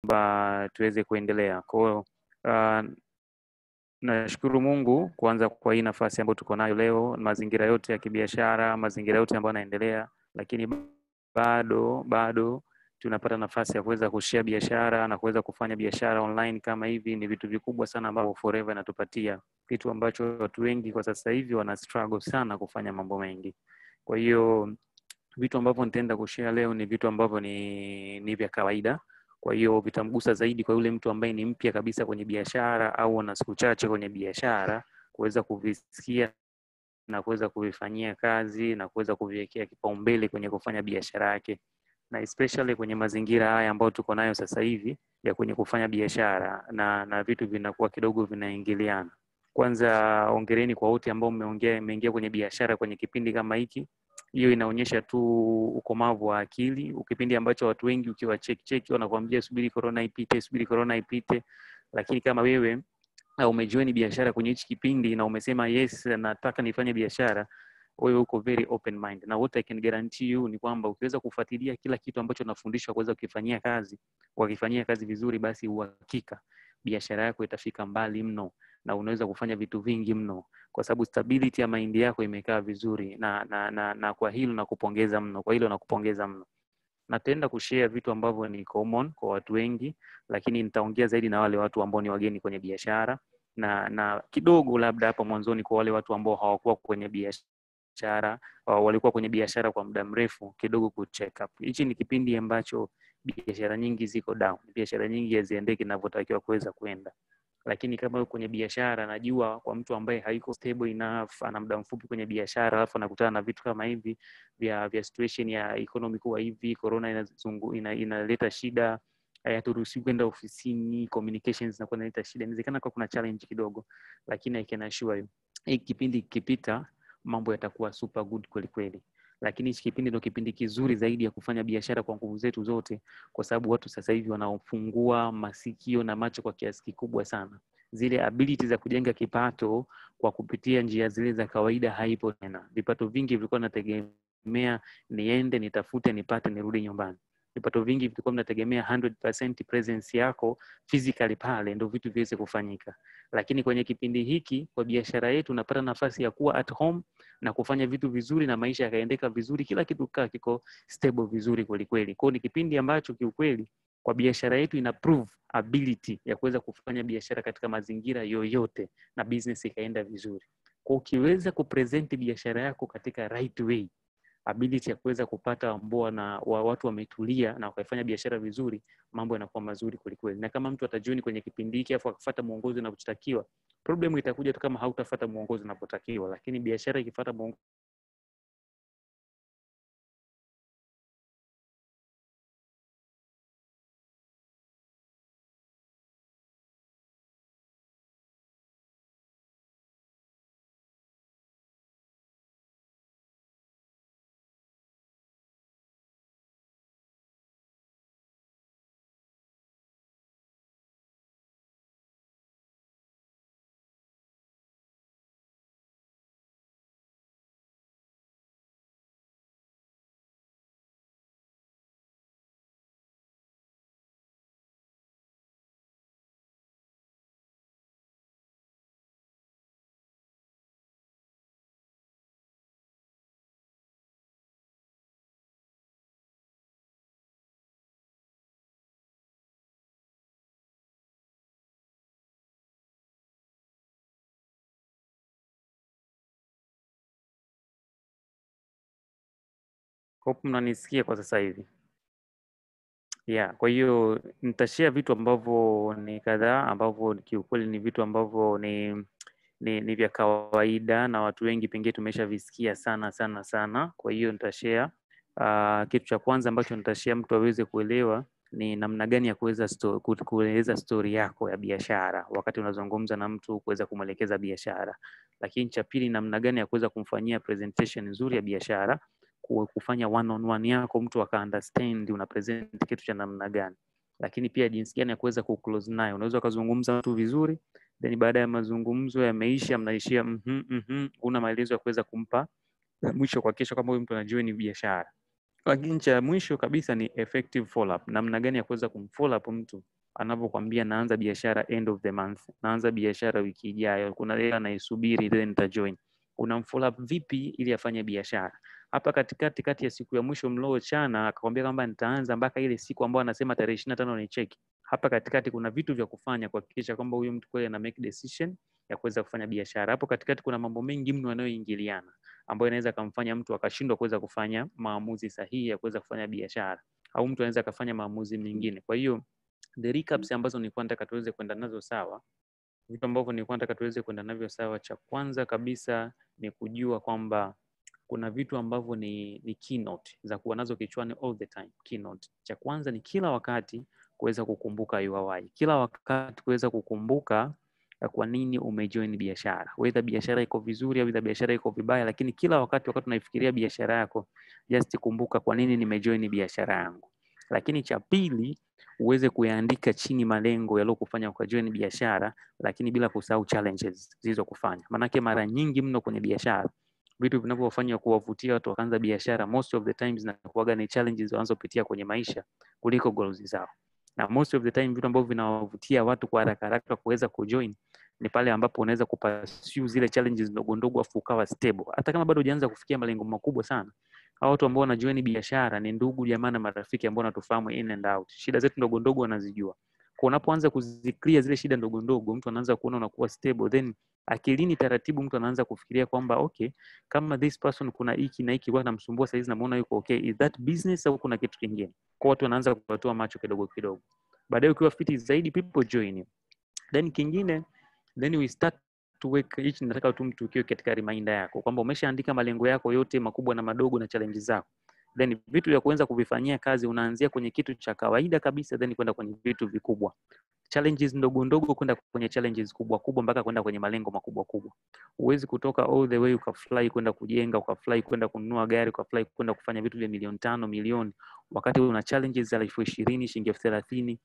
kwamba tuweze kuendelea. Kwa hiyo uh, nashukuru Mungu kuanza kwa hii nafasi ambayo tuko nayo leo, mazingira yote ya kibiashara, mazingira yote ambayo yanaendelea, lakini bado bado tunapata nafasi ya kuweza kushea biashara na kuweza kufanya biashara online kama hivi. Ni vitu vikubwa sana ambavyo Forever inatupatia kitu ambacho watu wengi kwa sasa hivi wana struggle sana kufanya mambo mengi. Kwa hiyo vitu ambavyo nitaenda kushare leo ni vitu ambavyo ni, ni vya kawaida kwa hiyo vitamgusa zaidi kwa yule mtu ambaye ni mpya kabisa kwenye biashara au ana siku chache kwenye biashara, kuweza kuvisikia na kuweza kuvifanyia kazi na kuweza kuviwekea kipaumbele kwenye kufanya biashara yake, na especially kwenye mazingira haya ambayo tuko nayo sasa hivi ya kwenye kufanya biashara na, na vitu vinakuwa kidogo vinaingiliana. Kwanza ongereni kwa wote ambao mmeingia kwenye biashara kwenye kipindi kama hiki hiyo inaonyesha tu ukomavu wa akili, kipindi ambacho watu wengi ukiwa check check wanakuambia subiri corona ipite, subiri corona ipite, lakini kama wewe umejoin biashara kwenye hichi kipindi na umesema yes, nataka nifanye biashara, wewe uko very open mind, na what I can guarantee you ni kwamba ukiweza kufuatilia kila kitu ambacho unafundishwa kuweza kukifanyia kazi, wakifanyia kazi vizuri, basi uhakika biashara yako itafika mbali mno na unaweza kufanya vitu vingi mno, kwa sababu stability ya mahindi yako imekaa vizuri, na na, na, na kwa hilo nakupongeza mno, kwa hilo nakupongeza mno. Natenda kushare vitu ambavyo ni common kwa watu wengi, lakini nitaongea zaidi na wale watu ambao ni wageni kwenye biashara na na kidogo labda hapa mwanzoni kwa wale watu ambao hawakuwa kwenye biashara walikuwa kwenye biashara kwa muda mrefu kidogo ku check up. Hichi ni kipindi ambacho biashara nyingi ziko down, biashara nyingi haziendeki inavyotakiwa kuweza kwenda lakini kama yuko kwenye biashara, najua kwa mtu ambaye hayuko stable enough, ana muda mfupi kwenye biashara, alafu anakutana na vitu kama hivi vya vya situation ya economy kuwa hivi, corona inazungu ina, inaleta shida eh, haturuhusiwi kwenda ofisini, communications zinakuwa inaleta shida. Inawezekana kwa kuna challenge kidogo, lakini I can assure you hii kipindi ikipita, mambo yatakuwa super good kweli kweli lakini hichi kipindi ndio kipindi kizuri zaidi ya kufanya biashara kwa nguvu zetu zote, kwa sababu watu sasa hivi wanaofungua masikio na macho kwa kiasi kikubwa sana. Zile ability za kujenga kipato kwa kupitia njia zile za kawaida haipo tena. Vipato vingi vilikuwa nategemea niende nitafute, nipate, nirudi nyumbani vipato vingi vilikuwa vinategemea 100% presence yako physically pale ndio vitu viweze kufanyika, lakini kwenye kipindi hiki kwa biashara yetu unapata nafasi ya kuwa at home na kufanya vitu vizuri na maisha yakaendeka vizuri, kila kitu kaa kiko stable vizuri kwelikweli. Kwao ni kipindi ambacho kiukweli kwa biashara yetu ina prove ability ya kuweza kufanya biashara katika mazingira yoyote na business ikaenda vizuri. Kwa ukiweza kupresent biashara yako katika right way ability ya kuweza kupata mboa na wa watu wametulia na wakaifanya biashara vizuri, mambo yanakuwa mazuri kwelikweli. Na kama mtu atajoin kwenye kipindi hiki afu akafuata mwongozo unavyotakiwa problem itakuja tu kama hautafuata mwongozo unapotakiwa, lakini biashara ikifuata mwongozo hope mnanisikia kwa sasa hivi yeah kwa hiyo nitashare vitu ambavyo ni kadhaa ambavyo kiukweli ni vitu ambavyo ni ni, ni vya kawaida na watu wengi pengine tumeshavisikia sana sana sana kwa hiyo nitashare uh, kitu cha kwanza ambacho nitashare mtu aweze kuelewa ni namna gani ya kuweza kueleza stori yako ya biashara wakati unazungumza na mtu kuweza kumwelekeza biashara lakini cha pili namna gani ya kuweza kumfanyia presentation nzuri ya biashara kufanya one on one yako mtu aka understand una present kitu cha namna gani, lakini pia jinsi gani ya kuweza ku close naye. Unaweza ukazungumza mtu vizuri, then baada ya mazungumzo yameisha, mnaishia mm mhm mm una maelezo ya kuweza kumpa mwisho kuhakikisha kwamba huyu mtu anajua ni biashara. Lakini cha mwisho kabisa ni effective follow up, namna gani ya kuweza kumfollow up mtu anavyokwambia naanza biashara end of the month, naanza biashara wiki ijayo, kuna hela naisubiri, then nitajoin. Unamfollow up vipi ili afanye biashara? hapa katikati kati ya siku ya mwisho chana akakwambia kwamba nitaanza mpaka ile siku ambayo anasema tarehe ishirini na tano ni Hapa katikati kuna vitu vya kufanya kuhakikisha kwamba huyu mtu kweli ana make decision ya kuweza kufanya biashara. Hapo katikati kuna mambo mengi mno yanayoingiliana ambayo inaweza kumfanya mtu akashindwa kuweza kufanya maamuzi sahihi ya kuweza kufanya biashara, au mtu anaweza akafanya maamuzi mengine. Kwa hiyo the recaps ambazo nilikuwa nataka tuweze kwenda nazo sawa, vitu ambavyo nilikuwa nataka tuweze kwenda navyo sawa, cha kwanza kabisa ni kujua kwamba kuna vitu ambavyo ni, ni keynote za kuwa nazo kichwani all the time keynote. Cha kwanza ni kila wakati kuweza kukumbuka you are kila wakati kuweza kukumbuka kwa nini umejoin biashara, whether biashara iko vizuri au biashara iko vibaya, lakini kila wakati wakati unaifikiria biashara yako, just kumbuka kwa nini nimejoin biashara yangu. Lakini cha pili uweze kuyaandika chini malengo yaliyokufanya ukajoin biashara, lakini bila kusahau challenges zilizokufanya, maanake mara nyingi mno kwenye biashara vitu vinavyofanya kuwavutia watu wakaanza biashara most of the times na kuaga ni challenges wanazopitia kwenye maisha kuliko goals zao na most of the time vitu ambavyo vinawavutia watu kwa haraka haraka kuweza kujoin ni pale ambapo unaweza kupasiu zile challenges ndogo ndogo afu ukawa stable hata kama bado hujaanza kufikia malengo makubwa sana hao watu ambao wanajoin biashara ni ndugu jamaa na marafiki ambao wanatufahamu in and out shida zetu ndogo ndogo wanazijua kwa unapoanza kuziklia zile shida ndogo ndogo, mtu anaanza kuona unakuwa stable, then akilini taratibu mtu anaanza kufikiria kwamba okay, kama this person kuna hiki na hiki namsumbua saa hizi, namuona yuko okay, is that business au kuna kitu kingine? Kwa watu wanaanza kutoa macho kidogo kidogo, baadaye ukiwa fiti zaidi, people join you. Then kingine, then we start to work. each nataka tu mtu ukiwe katika reminder yako kwamba umeshaandika malengo yako yote makubwa na madogo na challenges zako then vitu vya kuweza kuvifanyia kazi unaanzia kwenye kitu cha kawaida kabisa then kwenda kwenye vitu vikubwa challenges ndogo ndogo kwenda kwenye challenges kubwa kubwa mpaka kwenda kwenye malengo makubwa kubwa huwezi kutoka all the way ukafly kwenda kujenga ukafly kwenda kununua gari ukafly kwenda kufanya vitu vya milioni tano milioni wakati una challenges za elfu ishirini shilingi elfu thelathini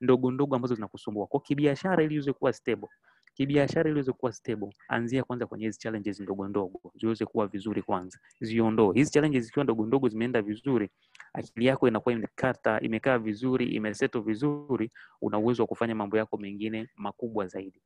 ndogo ndogo ambazo zinakusumbua kwa kibiashara ili uweze kuwa stable Kibiashara iliweze kuwa stable, anzia kwanza kwenye hizi challenges ndogo ndogo ziweze kuwa vizuri kwanza, ziondoe hizi challenges. Zikiwa ndogo ndogo zimeenda vizuri, akili yako inakuwa imekata imekaa vizuri, imeseto vizuri, una uwezo wa kufanya mambo yako mengine makubwa zaidi.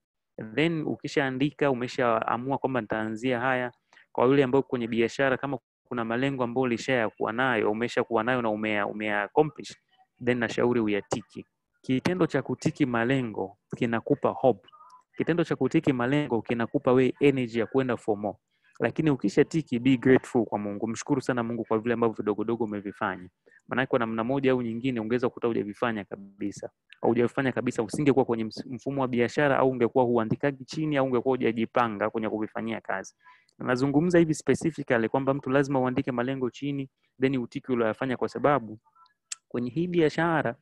Then ukishaandika, umeshaamua kwamba nitaanzia haya. Kwa yule ambayo kwenye biashara, kama kuna malengo ambayo kuwa nayo kuwa nayo na umea, umea accomplish, then nashauri uyatiki. Kitendo cha kutiki malengo kinakupa hope kitendo cha kutiki malengo kinakupa we energy ya kwenda for more. Lakini ukisha tiki, be grateful kwa Mungu, mshukuru sana Mungu kwa vile ambavyo vidogo dogo umevifanya, maanake kwa namna moja au nyingine ungeweza kukuta hujavifanya kabisa au hujavifanya kabisa, usingekuwa kwenye mfumo wa biashara au ungekuwa huandikaji chini au ungekuwa hujajipanga kwenye kuvifanyia kazi. Nazungumza hivi specifically kwamba mtu lazima uandike malengo chini then utiki ulioyafanya, kwa sababu kwenye hii biashara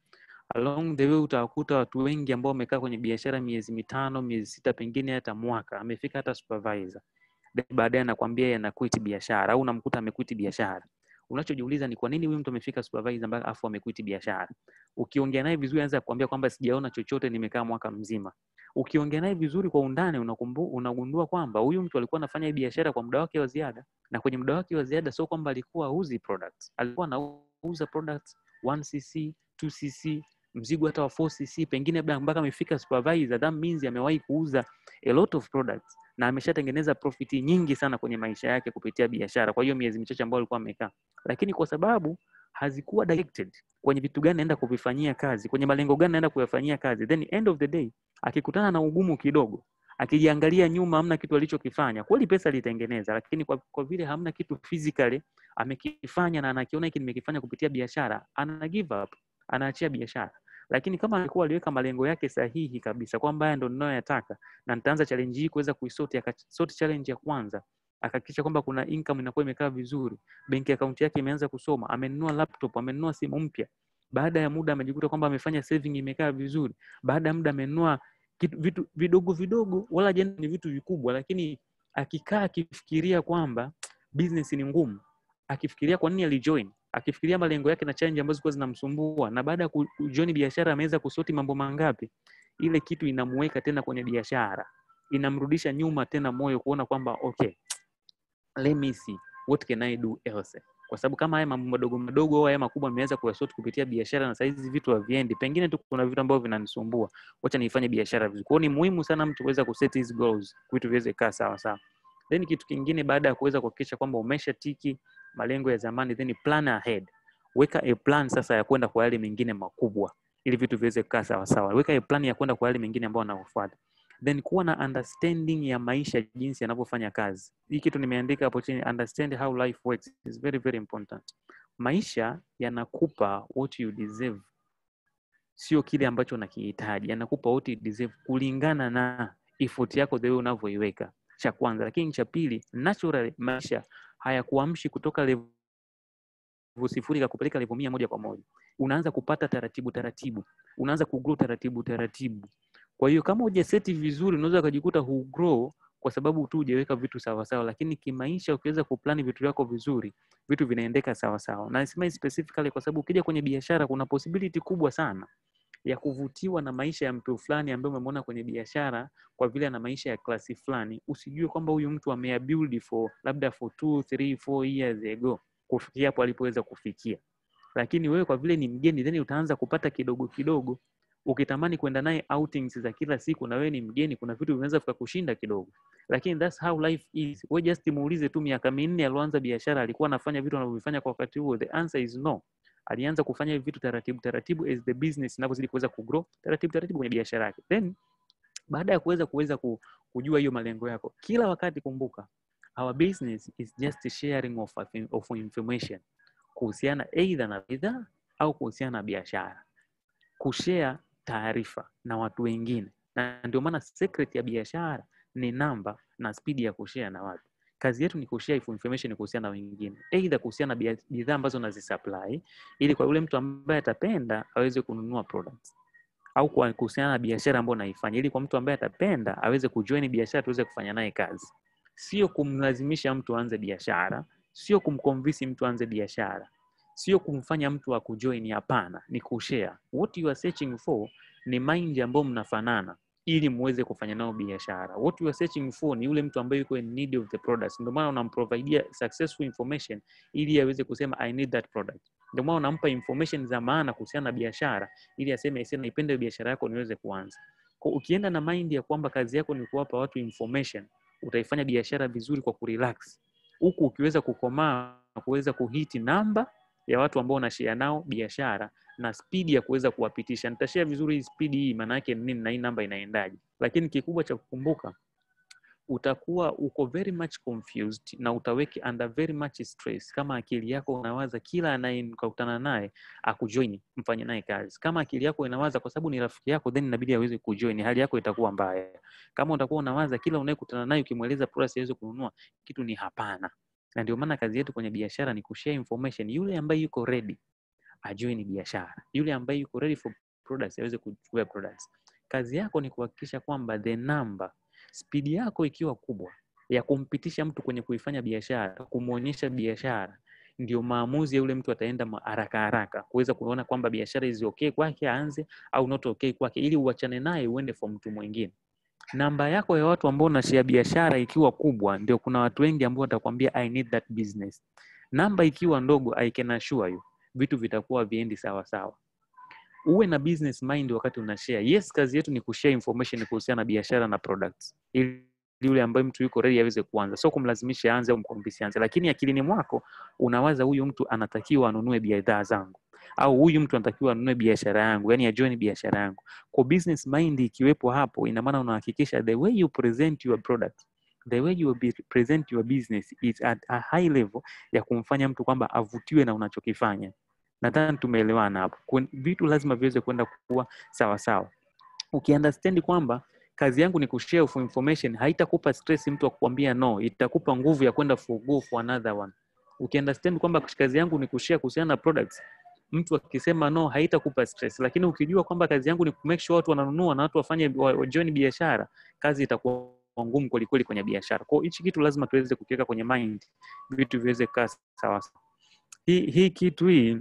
along the way utawakuta watu wengi ambao wamekaa kwenye biashara miezi mitano, miezi sita, pengine hata mwaka, amefika hata supervisor, baadaye anakwambia anakwiti biashara au unamkuta amekwiti biashara. Unachojiuliza ni kwa nini huyu mtu amefika supervisor mpaka afu amekwiti biashara. Ukiongea naye vizuri, anaweza kukuambia kwamba sijaona chochote, nimekaa mwaka mzima. Ukiongea naye vizuri kwa undani, unakumbu, unagundua kwamba huyu mtu alikuwa anafanya biashara kwa muda wake wa ziada, na kwenye muda wake wa ziada sio kwamba alikuwa auzi products, alikuwa anauza products 1cc 2cc mzigo hata wa 4cc pengine labda mpaka amefika supervisor, that means amewahi kuuza a lot of products na ameshatengeneza profit nyingi sana kwenye maisha yake kupitia biashara, kwa hiyo miezi michache ambayo alikuwa amekaa. Lakini kwa sababu hazikuwa directed kwenye vitu gani naenda kuvifanyia kazi, kwenye malengo gani naenda kuyafanyia kazi, then end of the day akikutana na ugumu kidogo akijiangalia nyuma, hamna kitu alichokifanya kweli. Pesa alitengeneza, lakini kwa, kwa vile hamna kitu physically amekifanya na anakiona hiki nimekifanya kupitia biashara, ana give up anaachia biashara lakini kama alikuwa aliweka malengo yake sahihi kabisa kwamba haya ndo ninayoyataka na nitaanza challenge hii kuweza kuisoti akasoti challenge ya kwanza akahakikisha kwamba kuna income inakuwa imekaa vizuri benki akaunti yake imeanza kusoma amenunua laptop amenunua simu mpya baada ya muda amejikuta kwamba amefanya saving imekaa vizuri baada ya muda amenunua vitu vidogo vidogo wala jana ni vitu vikubwa lakini akikaa akifikiria kwamba business ni ngumu akifikiria kwa nini alijoin akifikiria malengo yake na challenge ambazo zilikuwa zinamsumbua, na baada ya kujoin biashara ameweza kusoti mambo mangapi, ile kitu inamuweka tena kwenye biashara, inamrudisha nyuma tena moyo kuona kwamba okay, let me see what can I do else kwa sababu kama haya mambo madogo madogo au haya makubwa ameweza kuyasort kupitia biashara, na saizi vitu haviendi, pengine tu kuna vitu ambavyo vinanisumbua, wacha nifanye biashara vizuri. Kwa hiyo ni muhimu sana mtu kuweza kuset his goals, kitu viweze kaa sawa sawa. Then kitu kingine, baada ya kuweza kuhakikisha kwamba umesha tiki malengo ya zamani, then plan ahead. Weka a plan sasa ya kwenda kwa yale mengine makubwa, ili vitu viweze kukaa sawa sawa. Weka a plan ya kwenda kwa yale mengine ambayo unaofuata, then kuwa na understanding ya maisha, jinsi yanavyofanya kazi. Hii kitu nimeandika hapo chini, understand how life works is very very important. Maisha yanakupa what you deserve, sio kile ambacho unakihitaji. Yanakupa what you deserve kulingana na ifuti yako, the way unavyoiweka, cha kwanza. Lakini cha pili, naturally maisha hayakuamshi kutoka levu sifuri kakupeleka levu mia moja kwa moja. Unaanza kupata taratibu taratibu, unaanza kugrow taratibu taratibu. Kwa hiyo kama ujaseti vizuri, unaweza ukajikuta hugrow kwa sababu tu hujaweka vitu sawa sawa, lakini kimaisha ukiweza kuplani vitu vyako vizuri, vitu vinaendeka sawa sawa. Na specifically kwa sababu ukija kwenye biashara kuna possibility kubwa sana ya kuvutiwa na maisha ya mtu fulani ambaye umemwona kwenye biashara kwa vile ana maisha ya klasi fulani, usijue kwamba huyu mtu ameyabuild for labda for two, three, four years ago kufikia hapo alipoweza kufikia. Lakini wewe kwa vile ni mgeni, then utaanza kupata kidogo kidogo, ukitamani kwenda naye outings za kila siku, na wewe ni mgeni, kuna vitu vinaweza vikakushinda kidogo, lakini that's how life is. Wewe just muulize tu, miaka minne alianza biashara alikuwa anafanya vitu anavyofanya kwa wakati huo? The answer is no alianza kufanya hivi vitu taratibu taratibu as the business inavyozidi kuweza kugrow taratibu taratibu kwenye biashara yake then baada ya kuweza kuweza kujua hiyo malengo yako kila wakati kumbuka our business is just sharing of, of information kuhusiana either na bidhaa au kuhusiana na biashara kushare taarifa na watu wengine na ndio maana secret ya biashara ni namba na spidi ya kushare na watu kazi yetu ni kushare information kuhusiana na wengine, aidha kuhusiana na bidhaa ambazo nazisupply, ili kwa yule mtu ambaye atapenda aweze kununua products au kwa kuhusiana na biashara ambayo naifanya, ili kwa mtu ambaye atapenda aweze kujoin biashara tuweze kufanya naye kazi. Sio kumlazimisha mtu aanze biashara, sio kumconvince mtu aanze biashara, sio kumfanya mtu akujoin. Hapana, ni kushare what you are searching for, ni mind ambayo mnafanana ili muweze kufanya nao biashara. What you are searching for ni yule mtu ambaye yuko in need of the product, Ndio maana unamprovidea successful information ili aweze kusema I need that product. Ndio maana unampa information za maana kuhusiana na biashara ili aseme sasa naipenda biashara yako niweze kuanza. Kwa ukienda na mind ya kwamba kazi yako ni kuwapa watu information, utaifanya biashara vizuri kwa kurelax. Huku ukiweza kukomaa na kuweza kuhiti namba ya watu ambao unashare nao biashara na spidi ya kuweza kuwapitisha. Nitashare vizuri spidi hii maana yake ni nini na hii namba inaendaje, lakini kikubwa cha kukumbuka utakuwa uko very much confused na utaweki under very much stress. Kama akili yako unawaza kila anayekutana naye akujoin mfanye naye kazi, kama akili yako inawaza kwa sababu ni rafiki yako, then inabidi aweze kujoin, hali yako itakuwa mbaya. Kama utakuwa unawaza kila unayekutana naye ukimweleza process aweze kununua kitu, ni hapana. Na ndio maana kazi yetu kwenye biashara ni kushare information. Yule ambaye yuko ready ajue ni biashara. Yule ambaye yuko ready for products aweze kuchukua products. Kazi yako ni kuhakikisha kwamba the number, spidi yako ikiwa kubwa ya kumpitisha mtu kwenye kuifanya biashara, kumwonyesha biashara, ndio maamuzi ya yule mtu ataenda haraka haraka kuweza kuona kwamba biashara hizi okay kwake aanze au not okay kwake, ili uachane naye uende kwa mtu mwingine. Namba yako ya watu ambao unashia biashara ikiwa kubwa, ndio kuna watu wengi ambao watakwambia I need that business. Namba ikiwa ndogo, I can assure you vitu vitakuwa viendi sawa sawa. Uwe na business mind wakati una share. Yes, kazi yetu ni kushare information kuhusiana na biashara na products ili yule ambaye mtu yuko ready aweze kuanza, sio kumlazimisha aanze au mkombisi aanze, lakini akilini mwako unawaza, huyu mtu anatakiwa anunue bidhaa zangu au huyu mtu anatakiwa anunue biashara yangu, yani ajoin biashara yangu. Kwa business mind ikiwepo hapo, ina maana unahakikisha the way you present your product the way you will be present your business is at a high level ya kumfanya mtu kwamba avutiwe na unachokifanya nadhani tumeelewana hapo vitu lazima viweze kwenda kuwa sawa sawa ukiunderstand kwamba kazi yangu ni kushare for information haitakupa stress mtu akukwambia no itakupa nguvu ya kwenda for go for another one ukiunderstand kwamba kazi yangu ni kushare kuhusiana na products mtu akisema no haitakupa stress lakini ukijua kwamba kazi yangu ni kumake sure watu wananunua na watu wafanye wa, wa join biashara kazi itakuwa ngumu kwelikweli kwenye biashara. Kwa hiyo hichi kitu lazima tuweze kukiweka kwenye mind, vitu viweze kaa sawa sawa. Hii hi kitu hii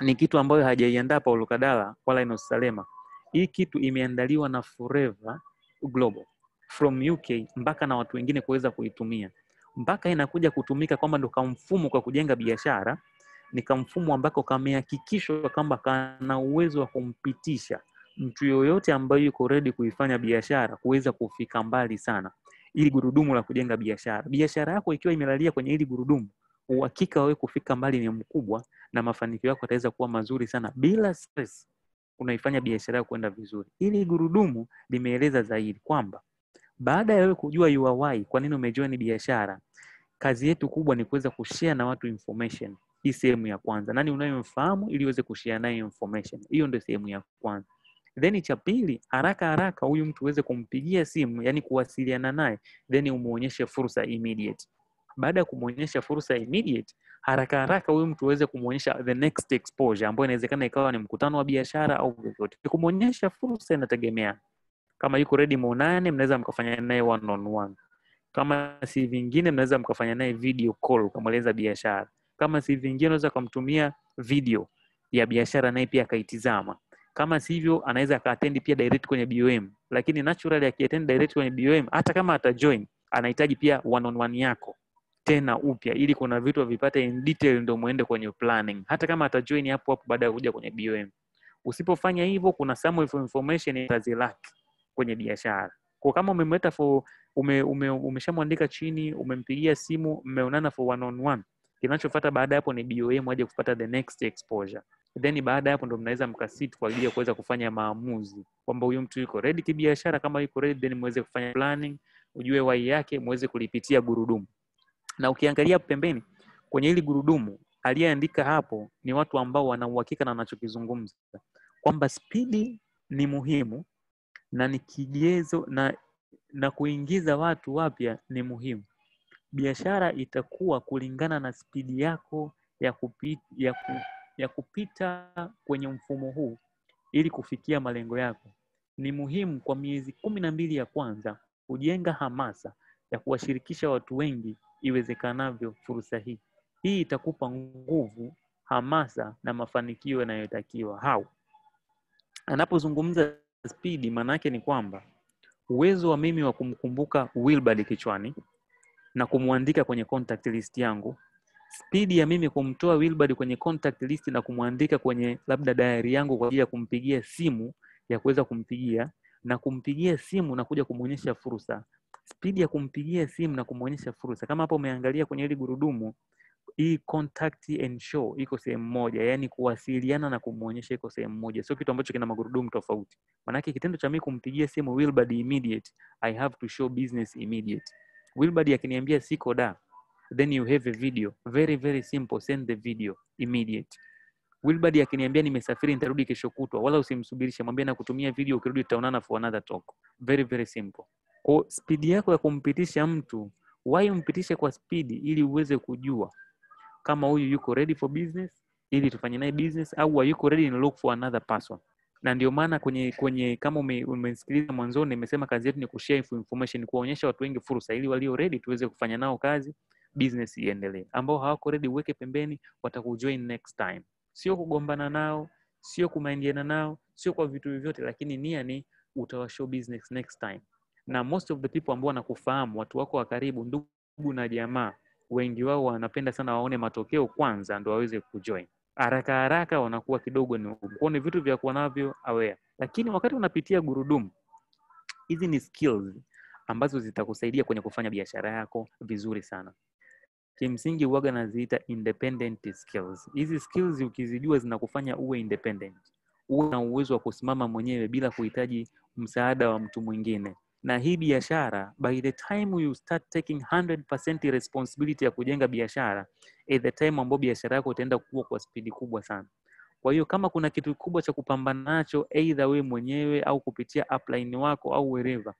ni kitu ambayo hajaiandaa Paulo Kadala wala inosalema Salema. Hii kitu imeandaliwa na Forever Global from UK mpaka na watu wengine kuweza kuitumia mpaka inakuja kutumika kwamba ndo kamfumo kwa kujenga biashara, ni kamfumo ambako kamehakikishwa kwamba kana uwezo wa kumpitisha mtu yoyote ambaye yuko ready kuifanya biashara kuweza kufika mbali sana, ili gurudumu la kujenga biashara. Biashara yako ikiwa imelalia kwenye hili gurudumu, uhakika wewe kufika mbali ni mkubwa, na mafanikio yako yataweza kuwa mazuri sana bila stress. Unaifanya biashara yako kwenda vizuri. ili gurudumu limeeleza zaidi kwamba baada ya wewe kujua you are why, kwa nini umejoin biashara, kazi yetu kubwa ni kuweza kushare na watu information. Hii sehemu ya kwanza, nani unayemfahamu ili uweze kushare naye information. Hiyo ndio sehemu ya kwanza. Then cha pili, haraka haraka huyu mtu uweze kumpigia simu, yani kuwasiliana naye, then umuonyeshe fursa immediate. Baada ya kumuonyesha fursa immediate, haraka haraka huyu mtu uweze kumuonyesha the next exposure ambayo inawezekana ikawa ni mkutano wa biashara au vyovyote. kumuonyesha fursa inategemea kama yuko ready muonane, mnaweza mkafanya naye one on one. Kama si vingine, mnaweza mkafanya naye video call ukamweleza biashara. Kama si vingine, unaweza kumtumia video ya biashara naye pia akaitizama. Kama sivyo anaweza akaatendi pia direct kwenye BOM, lakini naturally akiattend direct kwenye BOM, hata kama atajoin anahitaji pia one on one yako tena upya, ili kuna vitu avipate in detail, ndio muende kwenye planning, hata kama atajoin hapo hapo baada ya kuja kwenye BOM. Usipofanya hivyo, kuna some of information itazilaki kwenye biashara. Kwa kama umemweta for ume, ume, umeshamwandika chini, umempigia simu, mmeonana for one on one, kinachofuata baada ya hapo ni BOM aje kupata the next exposure then baada ya hapo ndo mnaweza mkasit kwa ajili ya kuweza kufanya maamuzi kwamba huyu mtu yuko ready kibiashara. Kama yuko ready, then muweze kufanya planning, ujue wai yake, muweze kulipitia gurudumu. Na ukiangalia pembeni kwenye hili gurudumu, aliyeandika hapo ni watu ambao wana uhakika na wanachokizungumza kwamba spidi ni muhimu na ni kigezo na, na kuingiza watu wapya ni muhimu. Biashara itakuwa kulingana na spidi yako ya, kupi, ya ku, ya kupita kwenye mfumo huu ili kufikia malengo yako. Ni muhimu kwa miezi kumi na mbili ya kwanza kujenga hamasa ya kuwashirikisha watu wengi iwezekanavyo fursa hii. Hii itakupa nguvu, hamasa na mafanikio yanayotakiwa. Hau anapozungumza spidi, maana yake ni kwamba uwezo wa mimi wa kumkumbuka Wilbard kichwani na kumwandika kwenye contact list yangu spidi ya mimi kumtoa Wilbard kwenye contact list na kumwandika kwenye labda diary yangu kwa ajili ya kumpigia simu ya kuweza kumpigia na kumpigia simu na kuja kumuonyesha fursa. Spidi ya kumpigia simu na kumuonyesha fursa, kama hapo umeangalia kwenye hili gurudumu, hii contact and show iko sehemu moja, yani kuwasiliana na kumuonyesha iko sehemu moja, sio kitu ambacho kina magurudumu tofauti. Maanake kitendo cha mimi kumpigia simu Wilbard immediate, I have to show business immediate. Wilbard akiniambia siko da then you have a video very very simple send the video immediate wilbard akiniambia nimesafiri nitarudi kesho kutwa wala usimsubirishe mwambie na kutumia video ukirudi tutaonana for another talk very very simple kwa speed yako ya kumpitisha mtu why umpitishe kwa spidi ili uweze kujua kama huyu yuko ready for business ili tufanye naye business au hayuko ready and look for another person na ndio maana kwenye kwenye kama ume, umesikiliza mwanzoni nimesema kazi yetu ni kushare information kuwaonyesha watu wengi fursa ili walio ready tuweze kufanya nao kazi business iendelee. Ambao hawako redi uweke pembeni, watakujoin next time. Sio kugombana nao, sio kumaindiana nao, sio kwa vitu vyovyote, lakini nia ni utawashow business next time. Na most of the people ambao wanakufahamu, watu wako wa karibu, ndugu na jamaa, wengi wao wanapenda sana waone matokeo kwanza ndo waweze kujoin. Haraka haraka wanakuwa kidogo ni kuone vitu vya kuwa navyo awea Lakini wakati unapitia gurudumu, hizi ni skills ambazo zitakusaidia kwenye kufanya biashara yako vizuri sana kimsingi huwaga naziita independent skills. Hizi skills ukizijua zinakufanya uwe independent, uwe na uwezo wa kusimama mwenyewe bila kuhitaji msaada wa mtu mwingine. Na hii biashara, by the time you start taking 100% responsibility ya kujenga biashara, at the time ambapo biashara yako itaenda kukua kwa spidi kubwa sana. Kwa hiyo kama kuna kitu kikubwa cha kupambana nacho, aidha we mwenyewe au kupitia upline wako au wherever,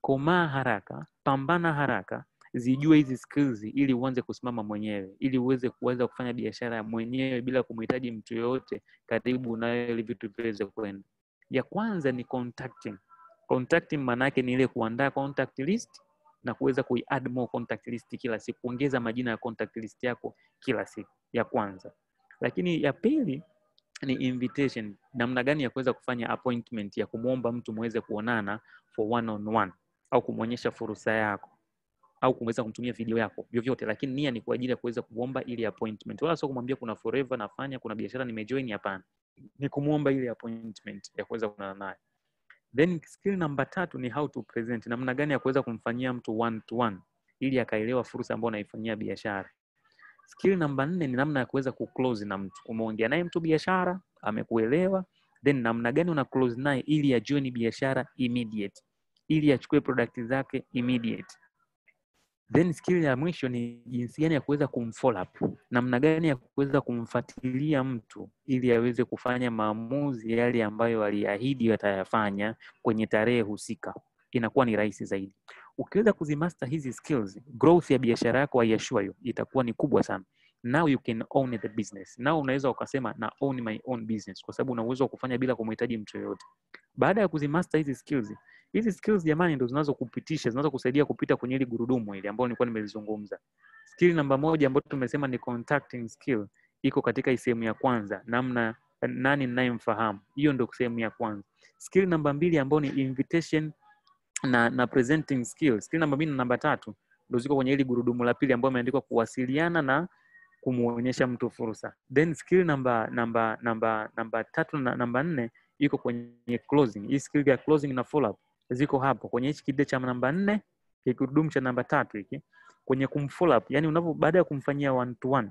komaa haraka, pambana haraka, zijue hizi skills ili uanze kusimama mwenyewe, ili uweze kuweza kufanya biashara mwenyewe bila kumhitaji mtu yoyote karibu nayo, ili vitu viweze kwenda. Ya kwanza ni contacting. Contacting maana yake ni ile kuandaa contact list na kuweza kuiadd more contact list kila siku, kuongeza majina ya contact list yako kila siku, ya kwanza. Lakini ya pili ni invitation, namna gani ya kuweza kufanya appointment ya kumwomba mtu muweze kuonana for one on one au kumwonyesha fursa yako au kuweza kumtumia video yako vyovyote, lakini nia ni kwa ajili ya kuweza kuomba ile appointment, wala sio kumwambia kuna forever nafanya, kuna biashara nimejoin. Hapana, ni kumuomba ile appointment ya kuweza kuonana naye. Then skill namba tatu ni how to present, namna gani ya kuweza kumfanyia mtu one to one ili akaelewa fursa ambayo unaifanyia biashara. Skill namba nne ni namna ya kuweza kuclose na mtu. Umeongea naye mtu biashara, amekuelewa, then namna gani una close naye ili ajoin biashara immediate, ili achukue product zake immediate. Then skill ya mwisho ni jinsi gani ya kuweza kumfollow up, namna gani ya kuweza kumfuatilia mtu ili aweze kufanya maamuzi yale ambayo aliahidi watayafanya kwenye tarehe husika, inakuwa ni rahisi zaidi. Ukiweza kuzimaster hizi skills, growth ya biashara yako haiashua hiyo itakuwa ni kubwa sana now you can own the business. Now unaweza ukasema na own my own business, kwa sababu una uwezo wa kufanya bila kumhitaji mtu yoyote. Baada ya kuzimaster hizi skills, hizi skills jamani, ndio zinazokupitisha zinazokusaidia kupita kwenye ile gurudumu ile ambayo nilikuwa nimelizungumza. Skill namba moja ambayo tumesema ni contacting skill iko katika sehemu ya kwanza, namna nani ninayemfahamu. Hiyo ndio sehemu ya kwanza. Skill namba mbili ambayo ni invitation na, na presenting skills. Skill namba mbili na namba tatu ndio ziko kwenye ile gurudumu la pili ambayo imeandikwa kuwasiliana na kumwonyesha mtu fursa then skill namba namba namba namba tatu na namba nne iko kwenye closing hii skill ya closing na follow up ziko hapo kwenye hichi kidide cha namba nne kigurudumu cha namba tatu hiki kwenye kumfollow up yani unapo baada ya kumfanyia one to one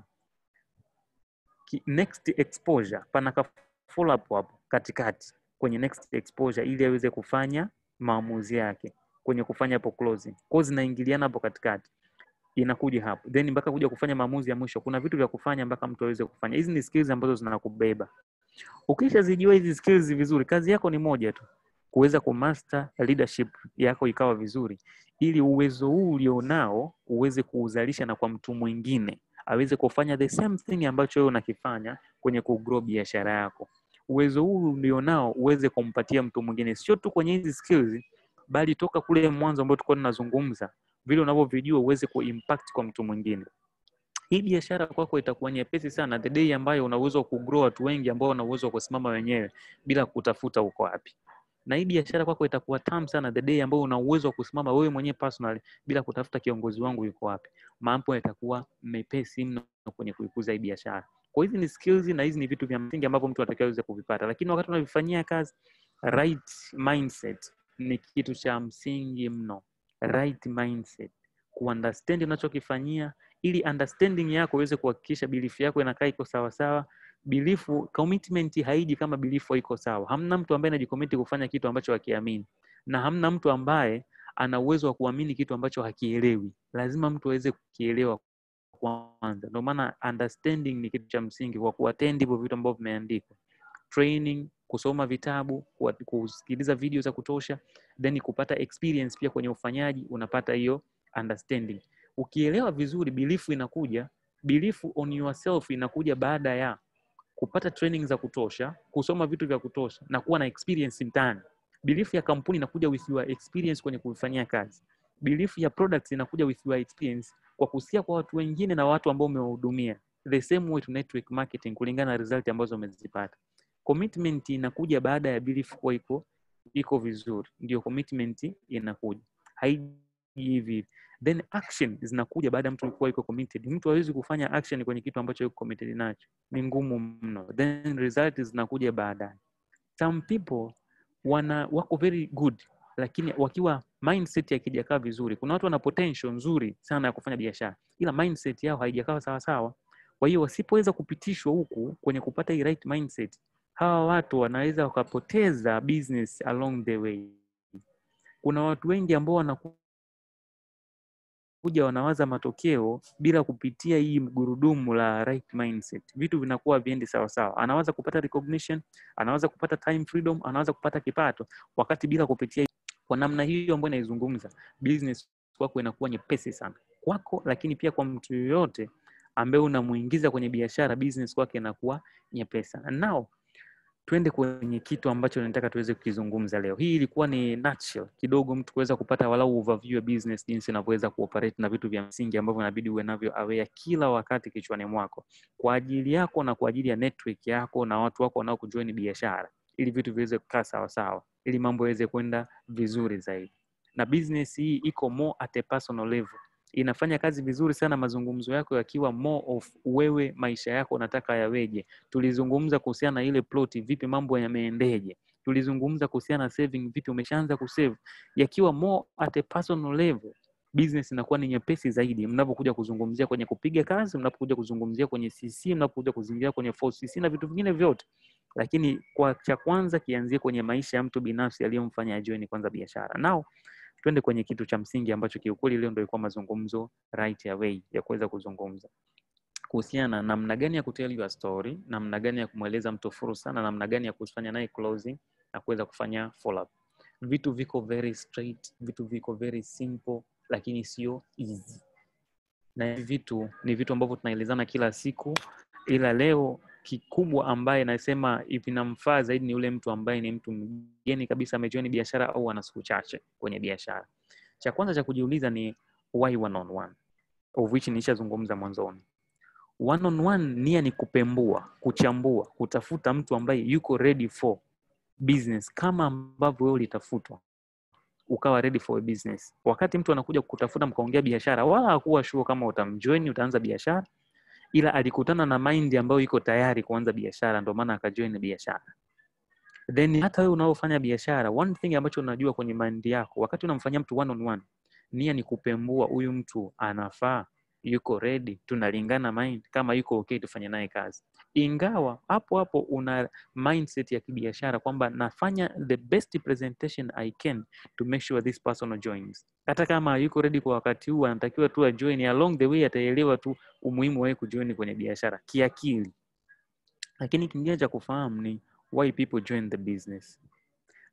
next exposure pana ka follow up hapo katikati kwenye next exposure ili aweze kufanya maamuzi yake kwenye kufanya hapo closing. Kwa zinaingiliana hapo katikati inakuja hapo then mpaka kuja kufanya maamuzi ya mwisho kuna vitu vya kufanya mpaka mtu aweze kufanya hizi ni skills ambazo zinakubeba ukishazijua hizi skills vizuri kazi yako ni moja tu kuweza kumaster leadership yako ikawa vizuri ili uwezo huu ulionao uweze kuuzalisha na kwa mtu mwingine aweze kufanya the same thing ambacho wewe unakifanya kwenye kugrow biashara yako uwezo huu ulionao uweze kumpatia mtu mwingine sio tu kwenye hizi skills bali toka kule mwanzo ambao tulikuwa tunazungumza vile unavyovijua uweze kuimpact kwa mtu mwingine. Hii biashara kwako itakuwa nyepesi sana the day ambayo unaweza uwezo wa kugrow watu wengi ambao wana uwezo wa kusimama wenyewe bila kutafuta uko wapi. Na hii biashara kwako itakuwa tamu sana the day ambayo una uwezo wa kusimama wewe mwenyewe personally bila kutafuta kiongozi wangu yuko wapi. Mambo yatakuwa mepesi mno kwenye kuikuza hii biashara. Kwa hizi ni skills na hizi ni vitu vya msingi ambavyo mtu atakiwa aweze kuvipata, lakini wakati unavifanyia kazi right mindset ni kitu cha msingi mno right mindset, kuunderstand unachokifanyia, ili understanding yako iweze kuhakikisha belief yako inakaa iko sawa sawa. Belief commitment haiji kama belief haiko sawa. Hamna mtu ambaye anajikomiti kufanya kitu ambacho hakiamini, na hamna mtu ambaye ana uwezo wa kuamini kitu ambacho hakielewi. Lazima mtu aweze kukielewa kwanza. Ndio maana understanding ni kitu cha msingi kwa kuattend hivyo vitu ambavyo vimeandikwa training kusoma vitabu, kusikiliza video za kutosha, then kupata experience pia kwenye ufanyaji, unapata hiyo understanding. Ukielewa vizuri, belief inakuja, belief on yourself inakuja baada ya kupata training za kutosha, kusoma vitu vya kutosha na kuwa na experience mtaani. Belief ya kampuni inakuja with your experience kwenye kufanyia kazi. Belief ya products inakuja with your experience kwa kusikia kwa watu wengine na watu ambao umewahudumia. The same way to network marketing kulingana na result ambazo umezipata. Commitment inakuja baada ya belief kuwa iko iko vizuri, ndio commitment inakuja, haiji hivi. Then action zinakuja baada ya mtu kuwa iko committed. Mtu hawezi kufanya action kwenye kitu ambacho yuko committed nacho, ni ngumu mno. Then result zinakuja baadaye. Some people wana wako very good lakini wakiwa mindset yakijakaa vizuri. Kuna watu wana potential nzuri sana ya kufanya biashara, ila mindset yao haijakaa sawa sawa. Kwa hiyo wasipoweza kupitishwa huku kwenye kupata hii right mindset, hawa watu wanaweza wakapoteza business along the way. Kuna watu wengi ambao wanakuja wanawaza matokeo bila kupitia hii gurudumu la right mindset, vitu vinakuwa viendi sawasawa. Anawaza kupata recognition, anaweza kupata time freedom, anaweza kupata kipato, wakati bila kupitia kwa namna hiyo ambayo naizungumza, business kwako inakuwa nyepesi sana kwako, lakini pia kwa mtu yoyote ambaye unamuingiza kwenye biashara, business kwake inakuwa sana now tuende kwenye kitu ambacho nataka tuweze kukizungumza leo. Hii ilikuwa ni nutshell kidogo, mtu kuweza kupata walau overview ya business, jinsi inavyoweza kuoperate na vitu vya msingi ambavyo inabidi uwe navyo aware kila wakati kichwani mwako, kwa ajili yako na kwa ajili ya network yako na watu wako wanaokujoin biashara, ili vitu viweze kukaa sawasawa, ili mambo yaweze kwenda vizuri zaidi. Na business hii iko more at a personal level inafanya kazi vizuri sana mazungumzo yako yakiwa more of wewe maisha yako unataka yaweje. Tulizungumza kuhusiana na ile ploti, vipi mambo yameendeje. Tulizungumza kuhusiana na saving, vipi umeshaanza kusave. Yakiwa more at a personal level, business inakuwa ni nyepesi zaidi mnapokuja kuzungumzia kwenye kupiga kazi, mnapokuja kuzungumzia kwenye CC, mnapokuja kuzungumzia kwenye 4CC na vitu vingine vyote. Lakini kwa cha kwanza kianzie kwenye maisha ya mtu binafsi aliyomfanya ajoini kwanza biashara. nao Twende kwenye kitu cha msingi ambacho kiukweli leo ndio ilikuwa mazungumzo right away ya kuweza kuzungumza kuhusiana na namna gani ya kutell your story, namna gani ya kumweleza mtu fursa na namna gani ya kufanya naye closing na kuweza kufanya follow up. Vitu viko very straight, vitu viko very simple, lakini sio easy, na hivi vitu ni vitu ambavyo tunaelezana kila siku, ila leo kikubwa ambaye nasema vinamfaa zaidi ni yule mtu ambaye ni mtu mgeni kabisa, amejoin biashara au ana siku chache kwenye biashara. Cha kwanza cha kujiuliza ni why one on one, of which nishazungumza mwanzoni. One on one nia ni kupembua, kuchambua, kutafuta mtu ambaye yuko ready for business kama ambavyo wewe ulitafutwa ukawa ready for a business. Wakati mtu anakuja kukutafuta mkaongea biashara, wala hakuwa sure kama utamjoin, utaanza biashara ila alikutana na mind ambayo iko tayari kuanza biashara, ndio maana akajoin biashara. Then hata wewe unaofanya biashara, one thing ambacho unajua kwenye mind yako, wakati unamfanyia mtu one on one, nia ni kupembua huyu mtu anafaa yuko ready, tunalingana mind, kama yuko okay tufanye naye kazi. Ingawa hapo hapo una mindset ya kibiashara kwamba nafanya the best presentation I can to make sure this person joins. Hata kama yuko ready kwa wakati huu, anatakiwa tu ajoin, along the way ataelewa tu umuhimu wa kujoin kwenye biashara kiakili. Lakini kingine cha kufahamu ni why people join the business.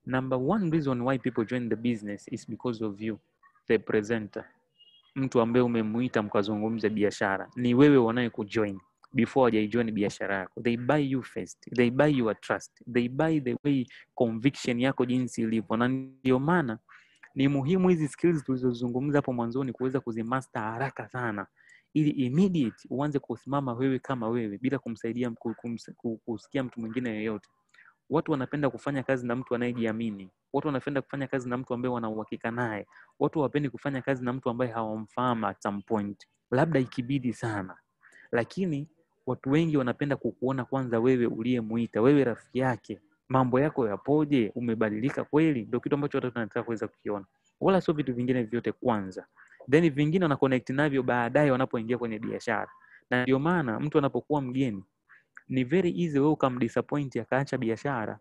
Number one reason why people join the business is because of you, the presenter mtu ambaye umemuita mkazungumza biashara ni wewe wanaye kujoin before hajaijoin biashara yako they buy you first they buy your trust they buy the way conviction yako jinsi ilivyo na ndio maana ni muhimu hizi skills tulizozungumza hapo mwanzoni kuweza kuzimaste haraka sana ili immediate uanze kusimama wewe kama wewe bila kumsaidia kumsa, kusikia mtu mwingine yoyote Watu wanapenda kufanya kazi na mtu anayejiamini. Watu wanapenda kufanya kazi na mtu ambaye wanauhakika naye. Watu hawapendi kufanya kazi na mtu ambaye hawamfahamu at some point, labda ikibidi sana. Lakini watu wengi wanapenda kukuona kwanza wewe uliyemuita, wewe rafiki yake, mambo yako yapoje, umebadilika kweli? Ndio kitu ambacho watu wanataka kuweza kukiona, wala sio vitu vingine vyote kwanza, then vingine wana connect navyo baadaye wanapoingia kwenye biashara. Na ndio maana mtu anapokuwa mgeni ni very easy wewe ukamdisappoint akaacha biashara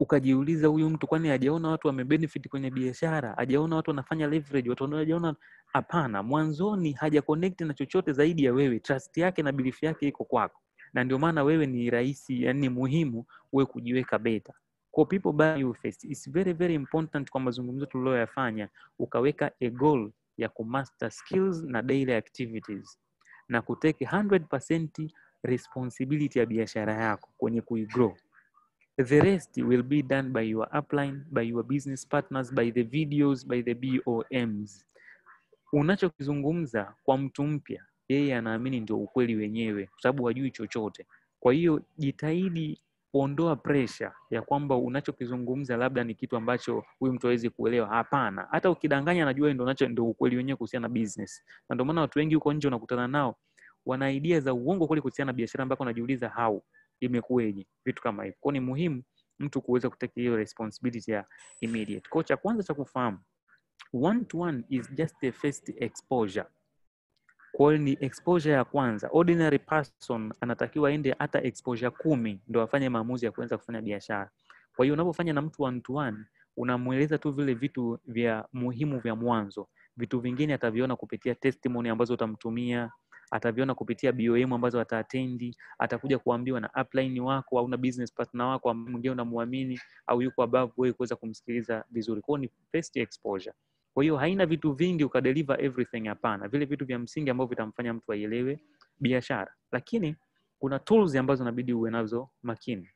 ukajiuliza huyu mtu kwani hajaona watu wamebenefit kwenye biashara hajaona watu wanafanya leverage watu hajaona hapana mwanzoni haja connect na chochote zaidi ya wewe trust yake na belief yake iko kwako na ndio maana wewe ni rahisi yani muhimu wewe kujiweka beta kwa people buy you first it's very very important kwa mazungumzo tuliyoyafanya ukaweka a goal ya kumaster skills na daily activities na kuteke responsibility ya biashara yako kwenye kuigrow the rest will be done by your upline by your business partners by the videos by the boms unachokizungumza kwa mtu mpya yeye anaamini ndio ukweli wenyewe kwa sababu hajui chochote kwa hiyo jitahidi kuondoa presha ya kwamba unachokizungumza labda ni kitu ambacho huyu mtu hawezi kuelewa. Hapana, hata ukidanganya anajua ndio ndio ukweli wenyewe kuhusiana na business. Na ndio maana watu wengi huko nje unakutana nao wana idea za uongo kule kuhusiana na biashara ambako wanajiuliza how imekuweje, vitu kama hivyo. Kwa ni muhimu mtu kuweza kutake hiyo responsibility ya immediate. Kwa cha kwanza cha kufahamu one to one is just the first exposure. Kwa ni exposure ya kwanza. Ordinary person anatakiwa aende hata exposure kumi ndo afanye maamuzi ya kuanza kufanya biashara. Kwa hiyo unapofanya na mtu one to one, unamweleza tu vile vitu vya muhimu vya mwanzo. Vitu vingine ataviona kupitia testimony ambazo utamtumia, ataviona kupitia BOM ambazo ataatendi, atakuja kuambiwa na upline wako au na business partner wako ambaye mwingine unamwamini au yuko above wewe kuweza kumsikiliza vizuri. Kwa hiyo ni first exposure. Kwa hiyo haina vitu vingi ukadeliver everything, hapana. Vile vitu vya msingi ambavyo vitamfanya mtu aielewe biashara, lakini kuna tools ambazo inabidi uwe nazo makini.